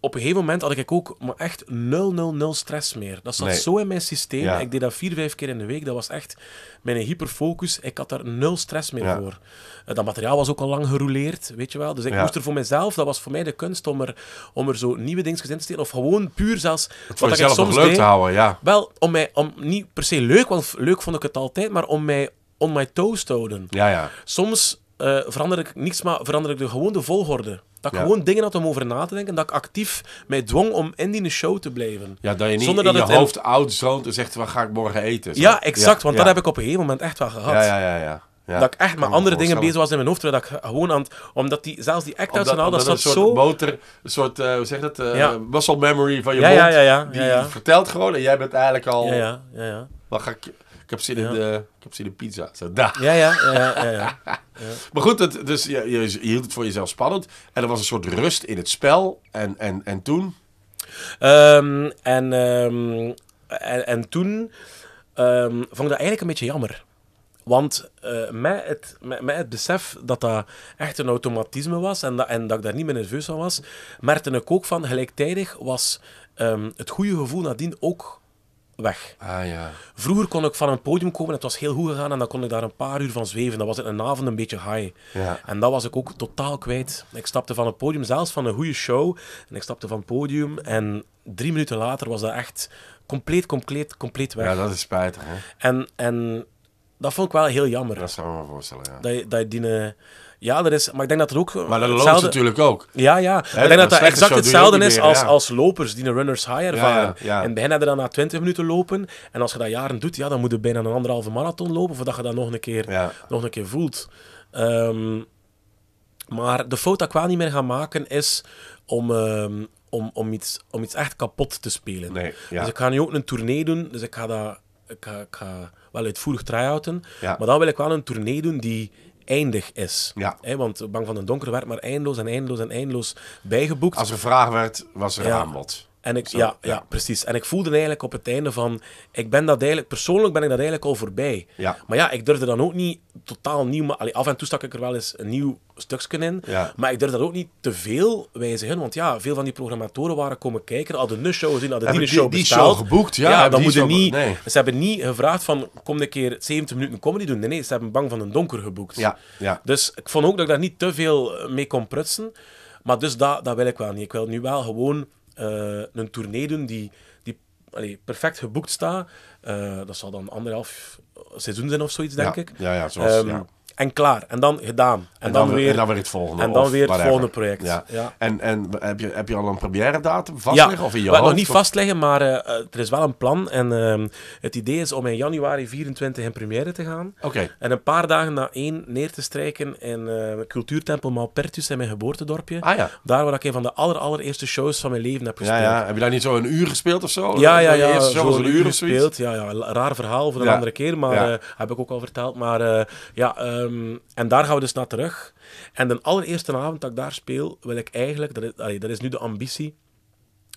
op een gegeven moment had ik ook maar echt 000 stress meer. Dat zat zo in mijn systeem. Ik deed dat vier, vijf keer in de week. Dat was echt mijn hyperfocus. Ik had daar nul stress meer voor. Eh, dat materiaal was ook al lang gerouleerd, weet je wel. Dus ik moest er voor mezelf, dat was voor mij de kunst om er, om er zo nieuwe dingen in te steken. Of gewoon puur zelfs... Het wat ik soms leuk te houden, ja. Wel, om mij, om, niet per se leuk, want leuk vond ik het altijd, maar om mij on my toes te houden. Ja, ja. Soms eh, verander ik niets, maar verander ik de, gewoon de volgorde. Dat ik gewoon dingen had om over na te denken. Dat ik actief mij dwong om in die show te blijven. Ja, dat je niet Zonder dat in je hoofd in... oud en zegt, wat ga ik morgen eten? Zo. Ja, exact. want dat heb ik op een gegeven moment echt wel gehad. ja, ja. ja. Ja, dat ik echt maar andere dingen bezig was in mijn hoofd. Dat ik gewoon aan het, omdat die, zelfs die act-outs en al, dat zat zo... Een soort motor, een soort, eh, hoe zeg je dat, uh, muscle memory van je ja, mond. Die vertelt gewoon en jij bent eigenlijk al... Ja, ja, ja. Wat ga ik... Ik heb zin in de, ik heb zin in pizza. Zo, Ja, ja, ja, *laughs* ja, Maar goed, het, dus je, je, hield het voor jezelf spannend. En er was een soort rust in het spel. En, en, en toen? Ehm, en, ehm, en, en, toen ehm, vond ik dat eigenlijk een beetje jammer. Want uh, met, het, met, het besef dat dat echt een automatisme was en dat, en dat ik daar niet meer nerveus van was, merkte ik ook van gelijktijdig was het goede gevoel nadien ook weg. Ah, ja. Vroeger kon ik van een podium komen, het was heel goed gegaan en dan kon ik daar een paar uur van zweven. Dan was het een avond een beetje high. Ja. En dat was ik ook totaal kwijt. Ik stapte van het podium, zelfs van een goede show, en ik stapte van het podium en drie minuten later was dat echt compleet, compleet, compleet weg. Ja, dat is spijtig, hè? En, en dat vond ik wel heel jammer. Dat zou ik me voorstellen, ja. Dat dat je eh, ja, dat is, maar ik denk dat er ook... Maar dat loopt natuurlijk ook. Ja, ja. ik denk dat dat exact hetzelfde is als, als lopers die een runners high ervaren. Ja, En beginnen er hebben dan na 20 minuten lopen. En als je dat jaren doet, ja, dan moet je bijna een anderhalve marathon lopen voordat je dat nog een keer, nog een keer voelt. Ehm, maar de fout dat ik wel niet meer ga maken is om, ehm, om, om, iets, om iets echt kapot te spelen. Nee, dus ik ga nu ook een tournee doen, dus ik ga dat... Ik ga, ik ga wel uitvoerig try-outen. Maar dan wil ik wel een tournee doen die eindig is. Ja. want Bang van den Donker werd maar eindeloos en eindeloos en eindeloos bijgeboekt. Als er vraag werd, was er aanbod. En ik, ja, ja, precies. En ik voelde eigenlijk op het einde van, ik ben dat eigenlijk, persoonlijk ben ik dat eigenlijk al voorbij. Ja. Maar ja, ik durfde dan ook niet totaal nieuw, maar, allee, af en toe stak ik er wel eens een nieuw stukje in, ja. maar ik durfde dat ook niet te veel wijzigen, want ja, veel van die programmatoren waren komen kijken, hadden een show gezien, hadden die, die show die show geboekt, ja. ja dan moeten niet, ze hebben niet gevraagd van, kom een keer 70 minuten comedy doen. Nee, ze hebben Bang van een Donker geboekt. Ja, ja. Dus ik vond ook dat ik daar niet te veel mee kon prutsen. Maar dus dat, dat wil ik wel niet. Ik wil nu wel gewoon eh, een tournee doen die, die perfect geboekt staat. Eh, dat zal dan anderhalf seizoen zijn of zoiets, denk ik. Ja, ja, zoals, ehm, ja en klaar. En dan gedaan. En, dan, weer, en dan weer het volgende. En dan weer het volgende project. Ja. ja. En, en heb, je, heb je al een première datum vastleggen? Ja. Of in nog niet vastleggen, maar uh, er is wel een plan. En ehm, het idee is om in januari 24 in première te gaan. Oké. En een paar dagen na één neer te strijken in eh, cultuurtempel Malpertus in mijn geboortedorpje. Ah, ja. Daar waar ik een van de aller, allereerste shows van mijn leven heb gespeeld. Ja, ja. Heb je daar niet zo een uur gespeeld of zo? Ja, ja, ja. Zo een uur gespeeld. Ja, ja. Raar verhaal voor een andere keer, maar eh, heb ik ook al verteld. Maar ja, Ehm, en daar gaan we dus naar terug. En de allereerste avond dat ik daar speel, wil ik eigenlijk, dat is, dat is nu de ambitie,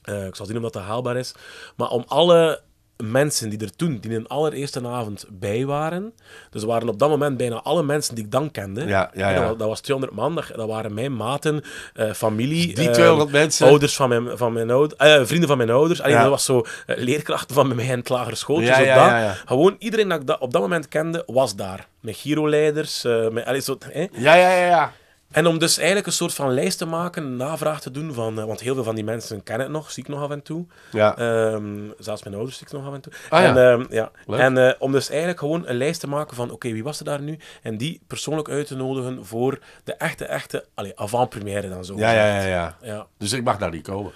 eh, ik zal zien of dat, dat haalbaar is, maar om alle mensen die er toen, die in de allereerste avond bij waren. Dus waren op dat moment bijna alle mensen die ik dan kende. Ja, Dat, was 200 man, dat, dat waren mijn maten, eh, familie. Die 200 eh, mensen. Ouders van mijn, van mijn ouders, eh, vrienden van mijn ouders. Allee, Dat was zo leerkrachten van mij in het lagere schooltje. dat. Gewoon iedereen dat ik op dat moment kende, was daar. Met giroleiders, met... alles zo, Ja, ja, ja, ja. En om dus eigenlijk een soort van lijst te maken, navraag te doen van... Eh, want heel veel van die mensen kennen het nog, zie ik nog af en toe. Ja. Ehm, zelfs mijn ouders zie ik nog af en toe. Ah, en, ja. ja. en ehm, eh, om dus eigenlijk gewoon een lijst te maken van... Oké, wie was er daar nu? En die persoonlijk uit te nodigen voor de echte, echte... Allee, avant-première dan zo. Ja, ja, ja, ja, Dus ik mag daar niet komen?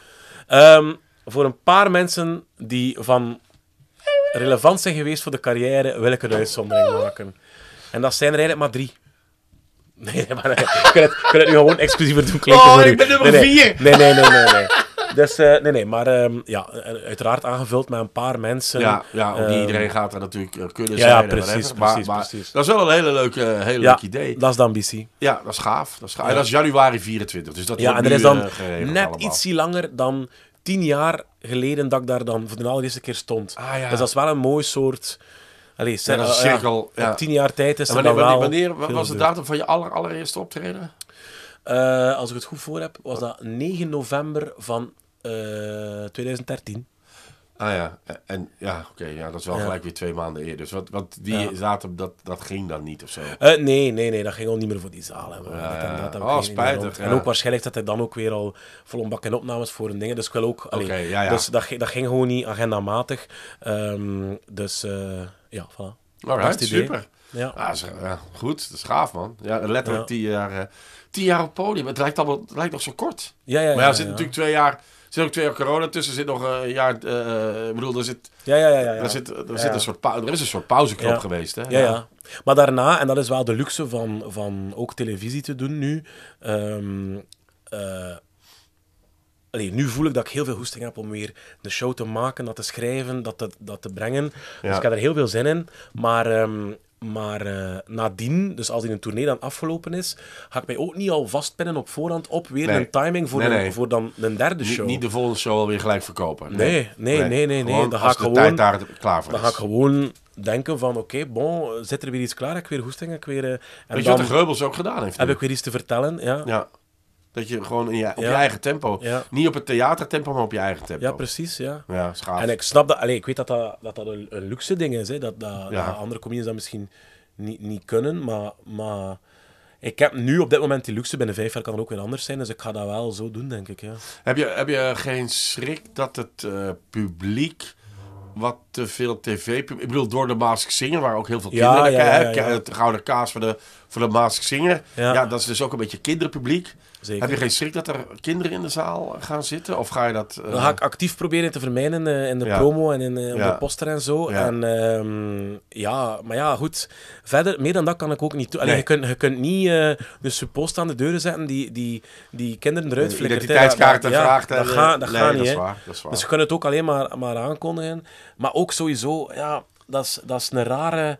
Ehm, voor een paar mensen die van relevant zijn geweest voor de carrière, wil ik een uitzondering maken. En dat zijn er eigenlijk maar drie. *laughs* Nee, maar ik kan het, het nu gewoon exclusiever doen klinken oh, ik ben nummer vier. Nee, nee, nee, nee, nee. Dus, eh, nee, nee, maar ehm, ja, eh, uiteraard aangevuld met een paar mensen. Ja, ja die ehm, iedereen gaat er natuurlijk eh, kunnen zijn. Ja, precies, precies, precies. Dat is wel een hele leuke, hele leuk idee. dat is de ambitie. Ja, dat is gaaf. Dat is, gaaf. En dat is januari 24, dus dat Ja, is dan net iets langer dan tien jaar geleden dat ik daar dan voor de allereerste keer stond. Ah, dus dat is wel een mooi soort... Allee, ja, cirkel. Ja. tien jaar tijd is er wanneer, wel wanneer, was de datum van je aller, allereerste optreden? Eh, als ik het goed voor heb, was dat 9 november van uh, eh, 2013. Ah ja, en ja, oké, ja, dat is wel gelijk weer twee maanden eerder. Dus wat, wat die ja. datum, dat, dat ging dan niet of zo? Eh, nee, nee, nee, dat ging al niet meer voor die zaal. Hè, dat, dat oh, spijtig. En ook waarschijnlijk dat hij dan ook weer al vol bak in opnames voor een dingen. Dus ik wil ook... Allee, dus dat, dat ging gewoon niet agendamatig. Um, dus... Ja, voilà. Alright, super. Ja. Ja, ah, eh, goed, dat is gaaf, man. Ja, letterlijk tien, jaar, uh, tien jaar op podium. Het lijkt, allemaal, het lijkt nog zo kort. Ja, ja, maar ja, er zit natuurlijk twee jaar... Er zit ook twee jaar corona tussen. Er zit nog een jaar... Uh, ik bedoel, er zit... Ja, ja, ja. ja. Er, zit, er, zit een soort er is een soort pauzeknop geweest, hè? Ja, ja. Maar daarna, en dat is wel de luxe van, van ook televisie te doen nu... Um, nu voel ik dat ik heel veel hoesting heb om weer de show te maken, dat te schrijven, dat te, dat te brengen. Dus ik heb er heel veel zin in. Maar, um, maar eh, nadien, dus als die een tournee dan afgelopen is, ga ik mij ook niet al vastpinnen op voorhand op weer een timing voor, nee, voor dan een derde show. Niet, de volgende show alweer gelijk verkopen. Nee, nee, nee, nee. nee, Dan ga ik gewoon, dan gewoon denken van, oké, bon, zit er weer iets klaar? ik weer hoesting? ik weer... Eh, en Weet je wat de Greubels ook gedaan heeft? Heb ik weer iets te vertellen, ja. ja. Dat je gewoon in je, op je eigen tempo. Niet op het theatertempo, maar op je eigen tempo. Ja, precies. Ja, ja schaaf. En ik snap dat, alleen, ik weet dat dat, dat, een, luxe ding is. Hè, dat, dat, andere comedians dat misschien niet, niet kunnen, maar. maar ik heb nu op dit moment die luxe. Binnen vijf jaar kan het ook weer anders zijn. Dus ik ga dat wel zo doen, denk ik. Ja. Heb, je, heb je geen schrik dat het eh, publiek wat te veel tv... Ik bedoel, door de Mask zingen waar ook heel veel kinderen... Ja, Het Gouden Kaas voor de voor de Mask Singer. Ja. dat is dus ook een beetje kinderpubliek. Heb je geen schrik dat er kinderen in de zaal gaan zitten? Of ga je dat... Uh... Dan eh, ga ik actief proberen te vermijden eh, in de promo en in eh, de poster en zo. En ehm, ja, maar ja, goed. Verder, meer dan dat kan ik ook niet doen. Je, kunt, je kunt niet de post aan de deuren zetten die, die, die kinderen eruit flikkert. Identiteitskaarten vraagt. dat gaat nee, ga niet, dat is, waar, dat is waar. Dus je kunt het ook alleen maar, maar aankondigen. Maar ook sowieso, ja, dat is, dat is een rare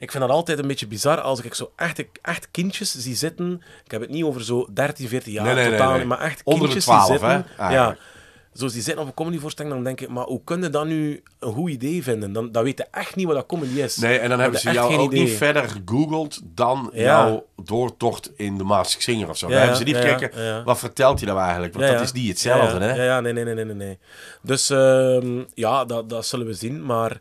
ik vind dat altijd een beetje bizar als ik zo echt, echt kindjes zie zitten. Ik heb het niet over zo 13, 14 jaar totaal, maar echt kindjes 12, die zitten. Hè? Ja. Zo die zitten op een voorstelling dan denk ik, maar hoe kunnen dat nu een goed idee vinden? Dan, dan weten echt niet wat dat comedy is. Nee, en dan, hebben ze jou ook niet verder gegoogeld dan ja. jouw doortocht in de Maas Singer of zo. dan hebben ze niet gekeken, wat vertelt hij nou eigenlijk? Want dat is niet hetzelfde, hè? Ja, nee, nee, nee, nee, nee. Dus ehm, ja, dat, dat zullen we zien, maar...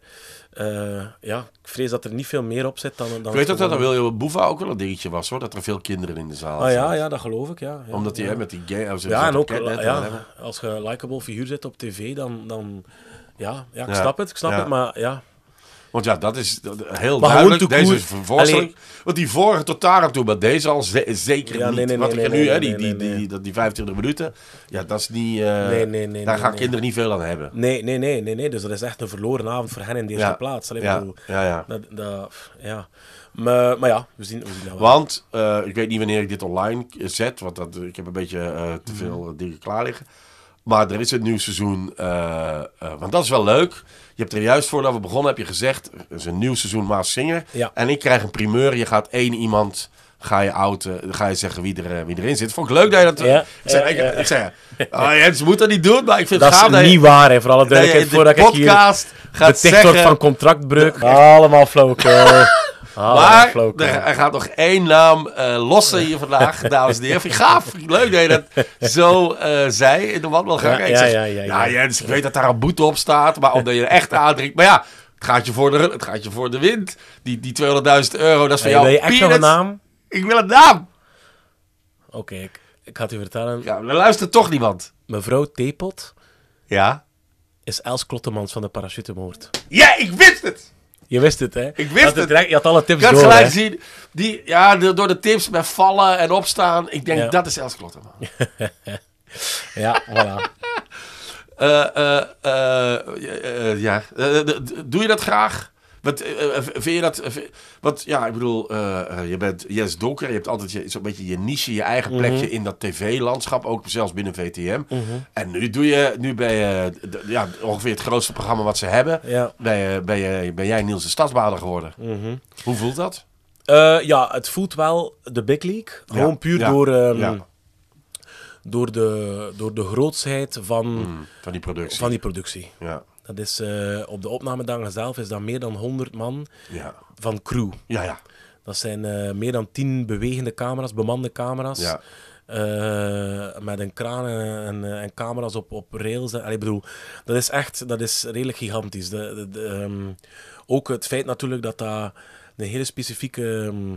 Eh, ja, ik vrees dat er niet veel meer op zit dan... dan ik weet ook dat dat William Boeva ook wel een dingetje was, hoor. Dat er veel kinderen in de zaal ah, ja, ja, dat geloof ik, ja. Omdat hij met die gay... Als ja, en ook ja, als je een likable figuur zit op tv, dan... dan ja, ja, ik snap het, ik snap het, maar ja... Want ja, dat is heel duidelijk. Deze is vervolgens, Want die vorige tot daar toe, maar deze al zeker niet. Wat ik er nu, hè, die, die, die, die, 25 minuten, ja, dat is niet... Eh, daar gaan kinderen niet veel aan hebben. Nee, nee, nee, nee, nee. Dus dat is echt een verloren avond voor hen in deze eerste plaats. Allee, ja. ja, ja. Dat, ja. Maar, maar, ja, we zien, we zien wel. Want, eh, ik weet niet wanneer ik dit online zet, want dat, ik heb een beetje eh, te veel dingen klaar liggen. Maar er is het nieuw seizoen. Uh, want dat is wel leuk. Je hebt er juist voordat we begonnen, heb je gezegd. Er is een nieuw seizoen Maas Singer. Ja. En ik krijg een primeur. Je gaat één iemand. Ga je outen, ga je zeggen wie, er, eh, wie erin zit. Vond ik leuk dat je dat... Ja, ik zei, ja, ik, oh, ze moeten dat niet doen, maar ik vind dat het gaaf. Dat is niet waar, hè, voor alle duidelijkheid. Voordat ik hier de TikTok van contractbreuk... allemaal flauwekul. *laughs* Oh, maar er, gaat nog één naam uh, lossen hier vandaag, *laughs* dames en heren. Vind gaaf? Leuk dat je dat zo eh, zei in de wandelgang. Ja, ja, ja, ja, ja. Nou, Jens, ik weet dat daar een boete op staat, maar omdat je er echt aandringt. Maar ja, het gaat je voor de, het gaat je voor de wind. Die, die 200.000 euro, dat is voor jou. Wil je echt een naam? Ik wil een naam. Oké, ik, ik had u vertellen. Ja, dan luistert toch niemand. Mevrouw Theepot? Ja? Is Els Klottemans van de Parachutemoord. Ja, ik wist het! Je wist het, hè? Ik wist het. je had alle tips ik had gelijk zien? Die, ja, door de tips met vallen en opstaan. Ik denk, dat is Els Klotten, *laughs* ja, voilà. Eh, eh, eh, ja. doe je dat graag? Eh, eh, eh, vind je dat... Want ja, ik bedoel, je bent Jens Donker. Je hebt altijd je, zo'n beetje je niche, je eigen mhm. plekje in dat tv-landschap. Ook zelfs binnen VTM. Mhm. En nu, doe je, nu ben je ja, ongeveer het grootste programma wat ze hebben. Ben, je, ben, jij Niels de Stadsbader geworden. Mhm. Hoe voelt dat? ja, het voelt wel de big league. Gewoon puur door... Ehm, door de, door de grootsheid van, mm, van die productie. Van die productie. Ja. Dat is, eh, op de opnamedagen zelf is dat meer dan 100 man ja. van crew. Ja, ja. Dat zijn eh, meer dan 10 bewegende camera's, bemande camera's. Ja. Eh, met een kraan en, en, camera's op, op rails. En, ik bedoel, dat is echt dat is redelijk gigantisch. De, de, ehm, ook het feit natuurlijk dat dat een hele specifieke ehm,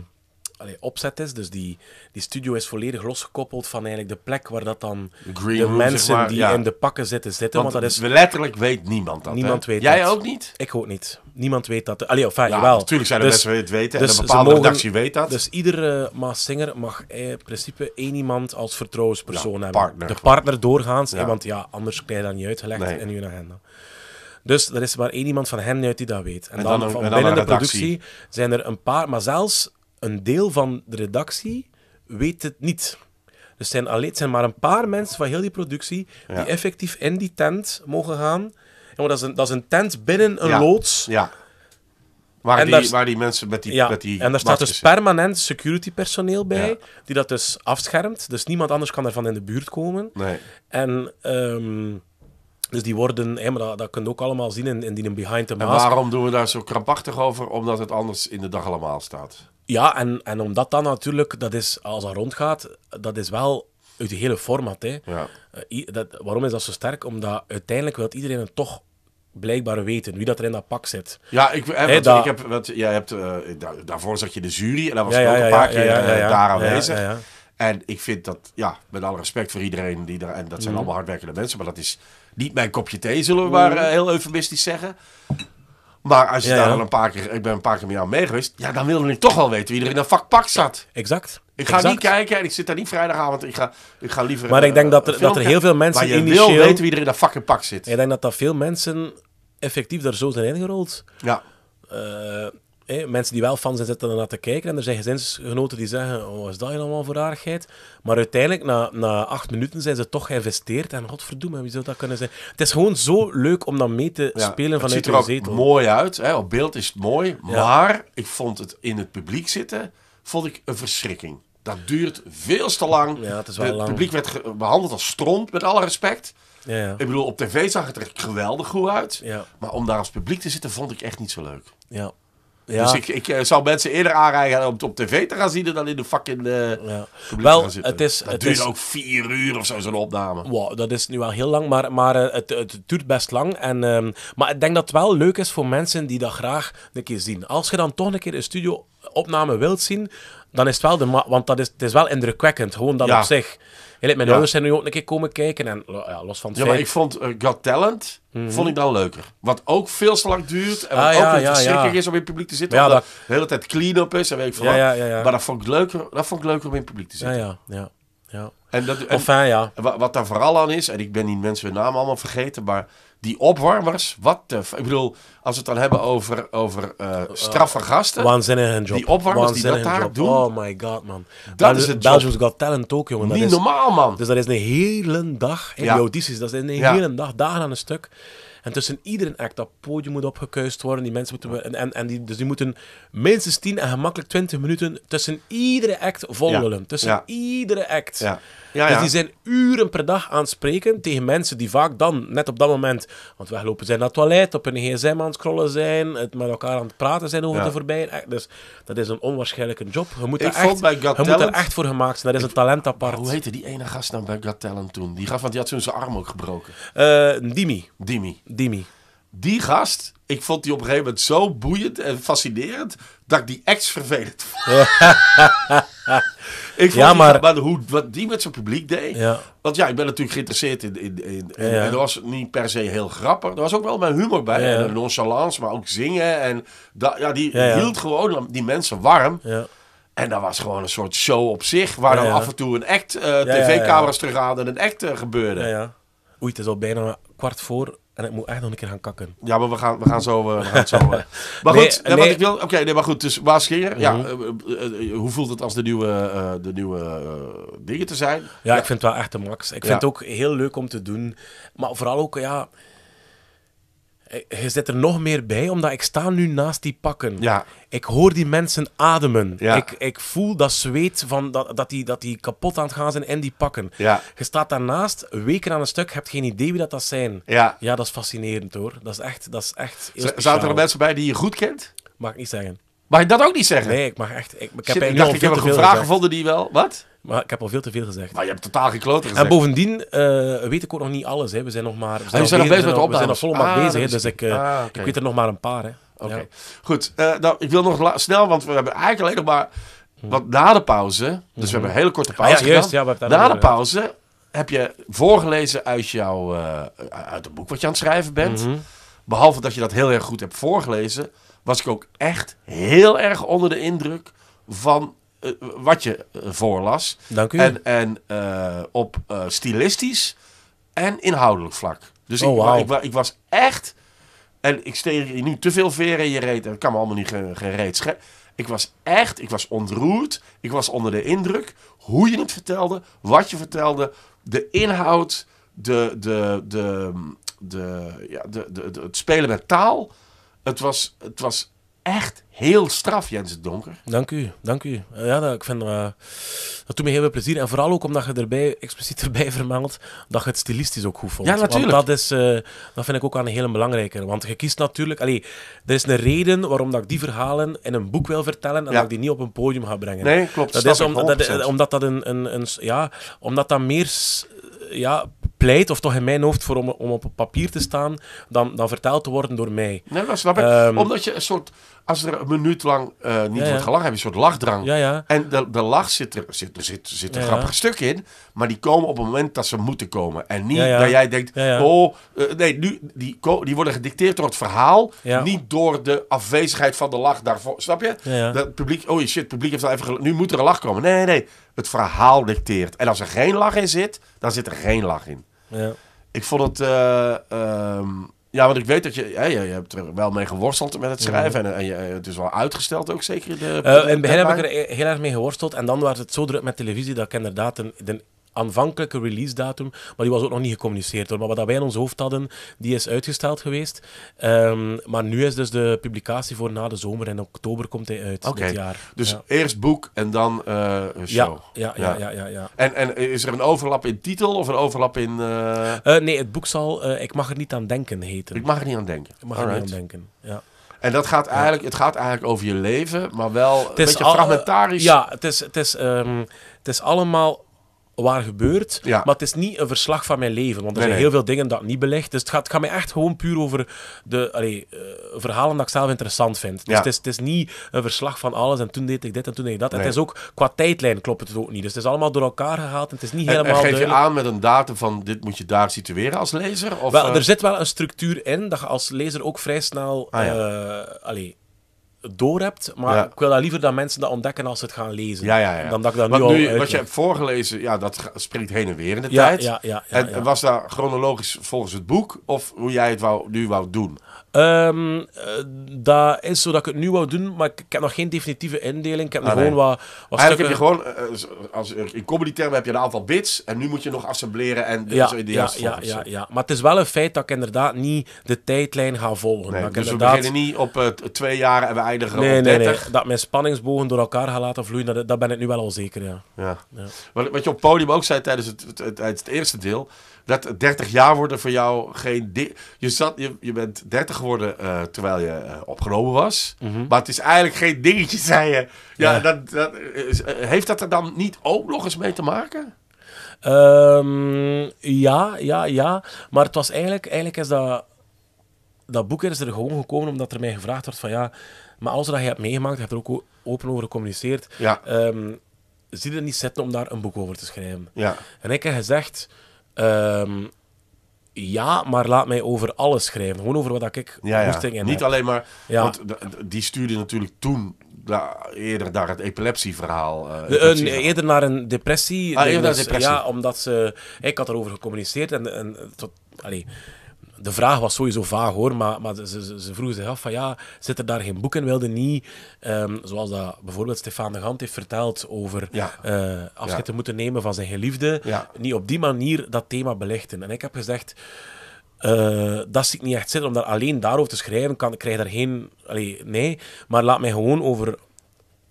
opzet is. Dus die, die studio is volledig losgekoppeld van eigenlijk de plek waar dat dan de mensen die in de pakken zitten zitten. Want, dat is, letterlijk weet niemand dat. Niemand weet Jij ook niet? Ik ook niet. Niemand weet dat. Allee, ja, dus- wel. Natuurlijk zijn er mensen die het weten en dus een bepaalde redactie weet dat. Dus iedere eh, singer mag in principe één iemand als vertrouwenspersoon hebben. de partner doorgaans, ja. want ja, anders krijg je dat niet uitgelegd in je agenda. Dus er is maar één iemand van hen uit die dat weet. En, dan, van binnen de productie zijn er een paar, maar zelfs een deel van de redactie weet het niet. Dus zijn alleen, het zijn maar een paar mensen van heel die productie die effectief in die tent mogen gaan. Ja, dat, is een, dat is een tent binnen een loods. Ja. Waar, die, waar die mensen met die. met die en daar staat dus permanent security personeel bij, die dat dus afschermt. Dus niemand anders kan ervan in de buurt komen. Nee. En. Ehm, dus die worden, maar dat, dat kun ook allemaal zien in, in die Behind the Mask. En waarom doen we daar zo krampachtig over? Omdat het anders in de dag allemaal staat. Ja, en, en omdat dat natuurlijk, dat is, als dat rondgaat, dat is wel uit de hele format. Hè. Ja. Eh, dat, waarom is dat zo sterk? Omdat uiteindelijk wil iedereen het toch blijkbaar weten wie dat er in dat pak zit. Ja, ik, eh, ik heb, wat, jij hebt, eh, daarvoor zat je de jury en dat was ja, ook een paar keer daar aanwezig. En ik vind dat, ja, met alle respect voor iedereen die daar, en dat zijn mhm. allemaal hardwerkende mensen, maar dat is niet mijn kopje thee, zullen we maar mhm. heel eufemistisch zeggen. Maar als je daar dan een paar keer, ik ben een paar keer met jou mee geweest, ja, dan wil ik toch wel weten wie er in dat vakpak zat. Exact. Ik ga niet kijken en ik zit daar niet vrijdagavond. Ik ga, ik ga liever. Maar ik eh, denk dat er, dat er heel veel mensen. Maar je wil weten wie er in dat fucking pak zit. Ik denk dat daar veel mensen effectief daar zo zijn ingerold. Ja. Eh, mensen die wel fan zijn, zitten er naar te kijken. En er zijn gezinsgenoten die zeggen, oh, wat is dat hier allemaal voor aardigheid? Maar uiteindelijk, na, na acht minuten, zijn ze toch geïnvesteerd. En godverdomme, wie zou dat kunnen zijn? Het is gewoon zo leuk om dan mee te spelen vanuit de zetel. Het ziet er mooi uit. Hè? Op beeld is het mooi. Maar ik vond het in het publiek zitten, vond ik een verschrikking. Dat duurt veel te lang. het publiek werd behandeld als stront, met alle respect. Ja, Ik bedoel, op tv zag het er geweldig goed uit. Ja. Maar om daar als publiek te zitten, vond ik echt niet zo leuk. Ja. Dus ik, ik eh, zou mensen eerder aanrijden om het op tv te gaan zien dan in de fucking. Eh, ja. Wel, het is. het duurt is, ook vier uur of zo, zo'n opname. Wow, dat is nu wel heel lang, maar, maar eh, het, het duurt best lang. En, ehm, maar ik denk dat het wel leuk is voor mensen die dat graag een keer zien. Als je dan toch een keer een studio-opname wilt zien, dan is het wel de. Want dat is, het is wel indrukwekkend, gewoon dat op zich mijn ja. ouders zijn nu ook een keer komen kijken. En los van het Ja, maar ik vond God eh, Got Talent mhm. vond ik dan leuker. Wat ook veel te lang duurt. En wat ah, ook ja, verschrikkelijk is om in publiek te zitten. omdat de hele tijd clean-up is en weet ik veel Maar dat vond, ik leuker, dat vond ik leuker om in publiek te zitten. Ja, ja, ja. En dat, en, ja. Wat, wat daar vooral aan is, en ik ben die mensen hun naam allemaal vergeten, maar die opwarmers, wat de... Ik bedoel, als we het dan hebben over, over uh, straffe gasten. job. Die opwarmers die dat daar job. doen. Oh my god, man. Dat is het Belgium's Got Talent Tokyo, Dat Niet normaal, man. Dus dat is een hele dag in ja. die audities. Dat is een hele dag, dagen aan een stuk. En tussen iedere act, dat podium moet opgekuist worden. Die mensen moeten... We, en, en die, dus die moeten minstens 10 en gemakkelijk 20 minuten tussen iedere act volgen. Tussen iedere act. Ja. Ja, Dus die zijn uren per dag aan het spreken tegen mensen die vaak dan, net op dat moment... Want weglopen zijn naar het toilet, op hun gsm aan het scrollen zijn, het met elkaar aan het praten zijn over de voorbije act. Dus dat is een onwaarschijnlijke job. We moeten er echt, je moet er echt voor gemaakt zijn. Dat is een talent apart. Hoe heette die ene gast nou bij Got toen? Die gaf, want die had toen zijn arm ook gebroken. Eh, Dimi. Dimi. Dimi. Die gast, ik vond die op een gegeven moment zo boeiend en fascinerend dat ik die ex vervelend *laughs* ik vond ja, maar... hoe, wat die met zijn publiek deed. Want ja, ik ben natuurlijk geïnteresseerd in. En dat was niet per se heel grappig. Er was ook wel mijn humor bij. En nonchalance, maar ook zingen. En dat, ja, die hield gewoon die mensen warm. En dat was gewoon een soort show op zich. Waar dan af en toe een act, eh, tv-camera's terug hadden en een act uh, eh, gebeurde. Oei, het is al bijna kwart voor en ik moet echt nog een keer gaan kakken. Ja, maar we gaan, we gaan zo. Eh, we gaan eh. *laughs* maar goed, nee, ik wil. Oké, nee, maar goed. Dus Baas ja, mhm. eh, hoe voelt het als de nieuwe, de nieuwe dingen te zijn? Ja, ik vind het wel echt de max. Ik vind het ook heel leuk om te doen. Maar vooral ook, ja. Eh, je zit er nog meer bij, omdat ik sta nu naast die pakken. Ja. Ik hoor die mensen ademen. Ja. Ik, ik voel dat zweet van dat, dat, die, dat die kapot aan het gaan zijn en die pakken. Ja. Je staat daarnaast, weken aan een stuk, hebt geen idee wie dat, dat zijn. Ja, ja dat is fascinerend hoor. Dat is echt, dat is echt Zaten er mensen bij die je goed kent? Mag ik niet zeggen. Mag ik dat ook niet zeggen? Nee, ik mag echt. Ik, heb ik dacht, ik heb die wel. Wat? Maar ik heb al veel te veel gezegd. Maar je hebt totaal gekloten gezegd. En bovendien uh, weet ik ook nog niet alles. Hè. We zijn nog maar. We zijn, ah, nog, bezig met de We zijn nog ah, volop bezig. Dus ik, eh, ah, ik weet er nog maar een paar. Oké. Goed. Eh, nou, ik wil nog snel, want we hebben eigenlijk alleen nog maar wat na de pauze. Dus we mhm. hebben een hele korte pauze. ja, Ja, na de pauze heb je voorgelezen uit jouw uit het boek wat je aan het schrijven bent. Mhm. Behalve dat je dat heel erg goed hebt voorgelezen was ik ook echt heel erg onder de indruk van eh, wat je eh, voorlas. Dank u. En, en eh, op stilistisch en inhoudelijk vlak. Dus oh, ik, ik, was echt. En ik steeg je nu te veel veren in je reet. En dat kan me allemaal niet gereed Ik was echt, ik was ontroerd. Ik was onder de indruk. Hoe je het vertelde, wat je vertelde. De inhoud, de, de, de, de, ja, de, de, de het spelen met taal het was, het was echt heel straf, Jens Donker. Dank u, dank u. Eh, ja, dat, ik vind, eh, dat doet me heel veel plezier. En vooral ook omdat je erbij, expliciet *laughs* erbij vermeld dat je het stilistisch ook goed vond. Ja, natuurlijk. Want dat, is, eh, dat vind ik ook aan een hele belangrijke. Want je kiest natuurlijk... Allee, er is een reden waarom dat ik die verhalen in een boek wil vertellen en dat ik die niet op een podium ga brengen. Nee, klopt. Dat is om, dat, omdat dat een, een... ja, omdat dat meer... Ja, pleit, of toch in mijn hoofd, voor om, om op papier te staan, dan, dan verteld te worden door mij. Nee, dat snap ik. Ehm, Omdat je een soort, als er een minuut lang eh, niet ja, wordt gelachen, heb je een soort lachdrang. En de, de lach zit er, zit, zit, zit een grappig stuk in, maar die komen op het moment dat ze moeten komen. En niet dat jij denkt, oh, eh, nee, nu, die, die worden gedicteerd door het verhaal, niet door de afwezigheid van de lach daarvoor. Snap je? Dat publiek, oh shit, het publiek heeft al even, nu moet er een lach komen. Nee, nee, het verhaal dicteert. En als er geen lach in zit, dan zit er geen lach in. Ja. Ik vond het... Eh, ehm, ja, want ik weet dat je, ja, je, je hebt er wel mee geworsteld met het mhm. schrijven. En, en je, het is wel uitgesteld ook, zeker. in eh, het begin heb ik er heel erg mee geworsteld. En dan was het zo druk met televisie dat ik inderdaad een, de aanvankelijke release datum, maar die was ook nog niet gecommuniceerd. Maar wat wij in ons hoofd hadden, die is uitgesteld geweest. Ehm, maar nu is dus de publicatie voor na de zomer. In oktober komt hij uit dit jaar. Dus eerst boek en dan eh, een show. Ja ja, ja, ja, ja. En, en is er een overlap in titel of een overlap in... Eh? Eh, nee, het boek zal Ik mag er niet aan denken heten. Ik mag er niet aan denken. Ik mag er niet aan denken, ja. En dat gaat eigenlijk, het gaat eigenlijk over je leven, maar wel een beetje fragmentarisch. Ja, het is, het is, ehm, het is allemaal waar gebeurt. Maar het is niet een verslag van mijn leven. Want er zijn heel veel dingen dat niet belegd. Dus het gaat, gaat mij echt gewoon puur over de eh, verhalen dat ik zelf interessant vind. Dus het, is, het, is, niet een verslag van alles en toen deed ik dit en toen deed ik dat. Het is ook qua tijdlijn klopt het ook niet. Dus het is allemaal door elkaar gehaald. En het is niet helemaal. En, en geef je aan met een datum van dit moet je daar situeren als lezer? Of, wel, eh? er zit wel een structuur in dat je als lezer ook vrij snel. Ah, eh, allee, doorhebt. Maar ik wil dat liever dat mensen dat ontdekken als ze het gaan lezen. Ja, ja, ja. Dan dat ik dat nu, al Wat je hebt voorgelezen, ja, dat springt heen en weer in de tijd. Ja, ja, en was dat chronologisch volgens het boek of hoe jij het wou, nu wou doen? Um, dat is zo dat ik het nu wou doen, maar ik, heb nog geen definitieve indeling. Ik heb ah, gewoon wat, wat Eigenlijk heb je gewoon, eh, eh, als, in comedy termen heb je een aantal bits en nu moet je nog assembleren en ja, zo in ja, ja, ja, ja, maar het is wel een feit dat ik inderdaad niet de tijdlijn ga volgen. Nee, dus we beginnen niet op twee jaar en we eindigen nee, op 30. dat mijn spanningsbogen door elkaar gaan laten vloeien, dat, ben ik nu wel al zeker, ja. ja. Wat, wat je op podium ook zei tijdens het, tijdens het eerste deel, dat 30 jaar worden voor jou geen. Je, zat, je, je bent 30 geworden eh, terwijl je eh, opgenomen was. Mhm. Maar het is eigenlijk geen dingetje, *laughs* zei je. Ja, Dat, dat, eh, heeft dat er dan niet ook nog eens mee te maken? Ehm, ja, ja, ja. Maar het was eigenlijk, eigenlijk is dat. Dat boek is er gewoon gekomen omdat er mij gevraagd wordt van ja. Maar alles dat je hebt meegemaakt, je hebt er ook open over gecommuniceerd. Ja. Um, zie je er niet zitten om daar een boek over te schrijven. Ja. En ik heb gezegd Ehm, ja, maar laat mij over alles schrijven. Gewoon over wat ik ja, ja. moest Niet alleen maar... Want die stuurde natuurlijk toen eerder naar het epilepsieverhaal. Uh, eerder naar een depressie. Ah, depressie. Ja, omdat ze... Ik had erover gecommuniceerd en, tot, de vraag was sowieso vaag hoor, maar, maar ze, ze, vroegen zich af van ja, zit er daar geen boek in? Wilde niet, ehm, zoals dat bijvoorbeeld Stefan de Gant heeft verteld over ja. Eh, afscheid te moeten nemen van zijn geliefde, niet op die manier dat thema belichten. En ik heb gezegd, eh, dat zie ik niet echt zitten om daar alleen daarover te schrijven. Kan, ik krijg daar geen... nee, maar laat mij gewoon over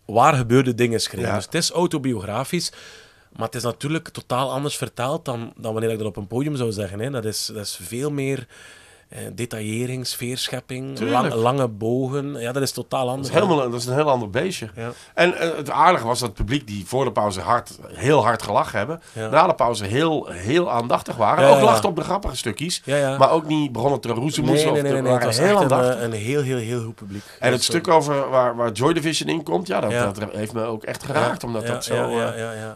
waar gebeurde dingen schrijven. Dus het is autobiografisch. Maar het is natuurlijk totaal anders vertaald dan, dan wanneer ik dat op een podium zou zeggen. Hè. Dat, is, dat is veel meer eh, detaillering, sfeerschepping, lange bogen. Ja, dat is totaal anders. Dat is, helemaal, dat is een heel ander beestje. Ja. En eh, het aardige was dat het publiek die voor de pauze hard, heel hard gelachen hebben, na de pauze heel, heel aandachtig waren. ook lachten op de grappige stukjes, maar ook niet begonnen te roezemoezen. Nee, nee, nee, was heel aandachtig. Eh, een, heel, heel, heel goed publiek. En het, stuk over waar, waar Joy Division in komt, ja, dat, heeft me ook echt geraakt. Omdat dat zo...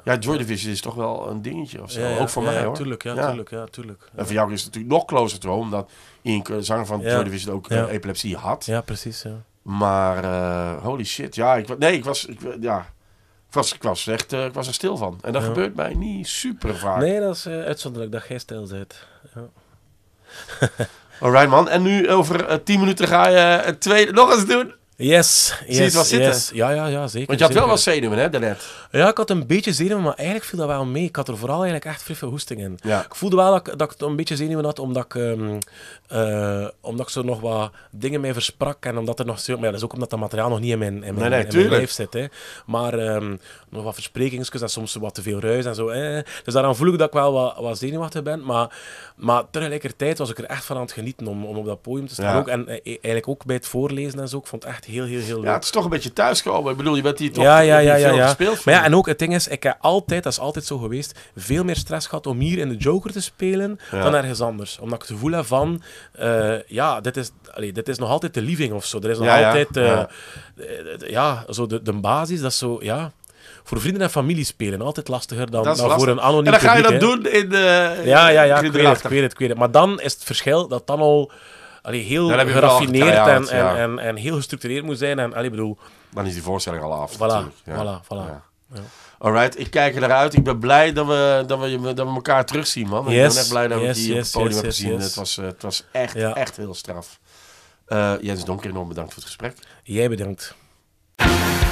Ja, Joy Division is toch wel een dingetje of zo. ook voor mij, hoor. Tuurlijk, ja, tuurlijk, ja, tuurlijk. En voor jou is het natuurlijk nog closer to omdat in zanger van de wist ook eh, epilepsie had. Ja, precies. Maar uh, holy shit, ja, ik, nee, ik was, ik, ja, ik was, ik was echt, eh, ik was er stil van. En dat gebeurt mij niet super vaak. Nee, dat is uitzonderlijk dat jij stil zit. Ja. Alright man, en nu over 10 minuten ga je het tweede nog eens doen. Yes, yes, Zie Yes. Ja, ja, ja, zeker. Want je had wel wat zenuwen, hè, daarnet? Ja, ik had een beetje zenuwen, maar eigenlijk viel dat wel mee. Ik had er vooral eigenlijk echt veel hoesting in. Ik voelde wel dat, dat ik een beetje zenuwen had, omdat ik, ehm, eh, omdat ik zo nog wat dingen mij versprak. En omdat er nog... Maar ja, dat is ook omdat dat materiaal nog niet in mijn, in mijn, in mijn zit. Hè. Maar ehm, nog wat versprekingskus en soms wat te veel ruis en zo. Dus Dus daaraan voel ik dat ik wel wat, wat, zenuwachtig ben. Maar, maar tegelijkertijd was ik er echt van aan het genieten om, om op dat podium te staan. Ook, en eh, e, eigenlijk ook bij het voorlezen en zo. Ik vond het echt heel, heel, heel Ja, het is toch een beetje thuiskomen. Ik bedoel, je bent hier toch ja, ja, ja, ja, ja. gespeeld. Maar ja, en ook het ding is, ik heb altijd, dat is altijd zo geweest, veel meer stress gehad om hier in de Joker te spelen dan ergens anders. Omdat ik het gevoel heb van, eh, ja, dit is, allee, dit is nog altijd de living of zo. Er is nog altijd, uh, ja, zo de, de basis, dat is zo, ja voor vrienden en familie spelen. Altijd lastiger dan, dan voor een anoniem En dan ga je dat doen in de... Ja, ja, ja, ik weet, het, ik het, Maar dan is het verschil dat dan al allee, heel geraffineerd en, en, en, heel gestructureerd moet zijn. En, allee, bedoel... Dan is die voorstelling al af, voilà, natuurlijk. Voilà, voilà. Ja. Alright, ik kijk naar uit. Ik ben blij dat we, dat we, dat we elkaar terugzien, man. Yes. Ik ben echt blij dat we die op het podium hebben gezien. Het, was, eh, het was echt, echt heel straf. Uh, Jens Donker, enorm bedankt voor het gesprek. Jij bedankt.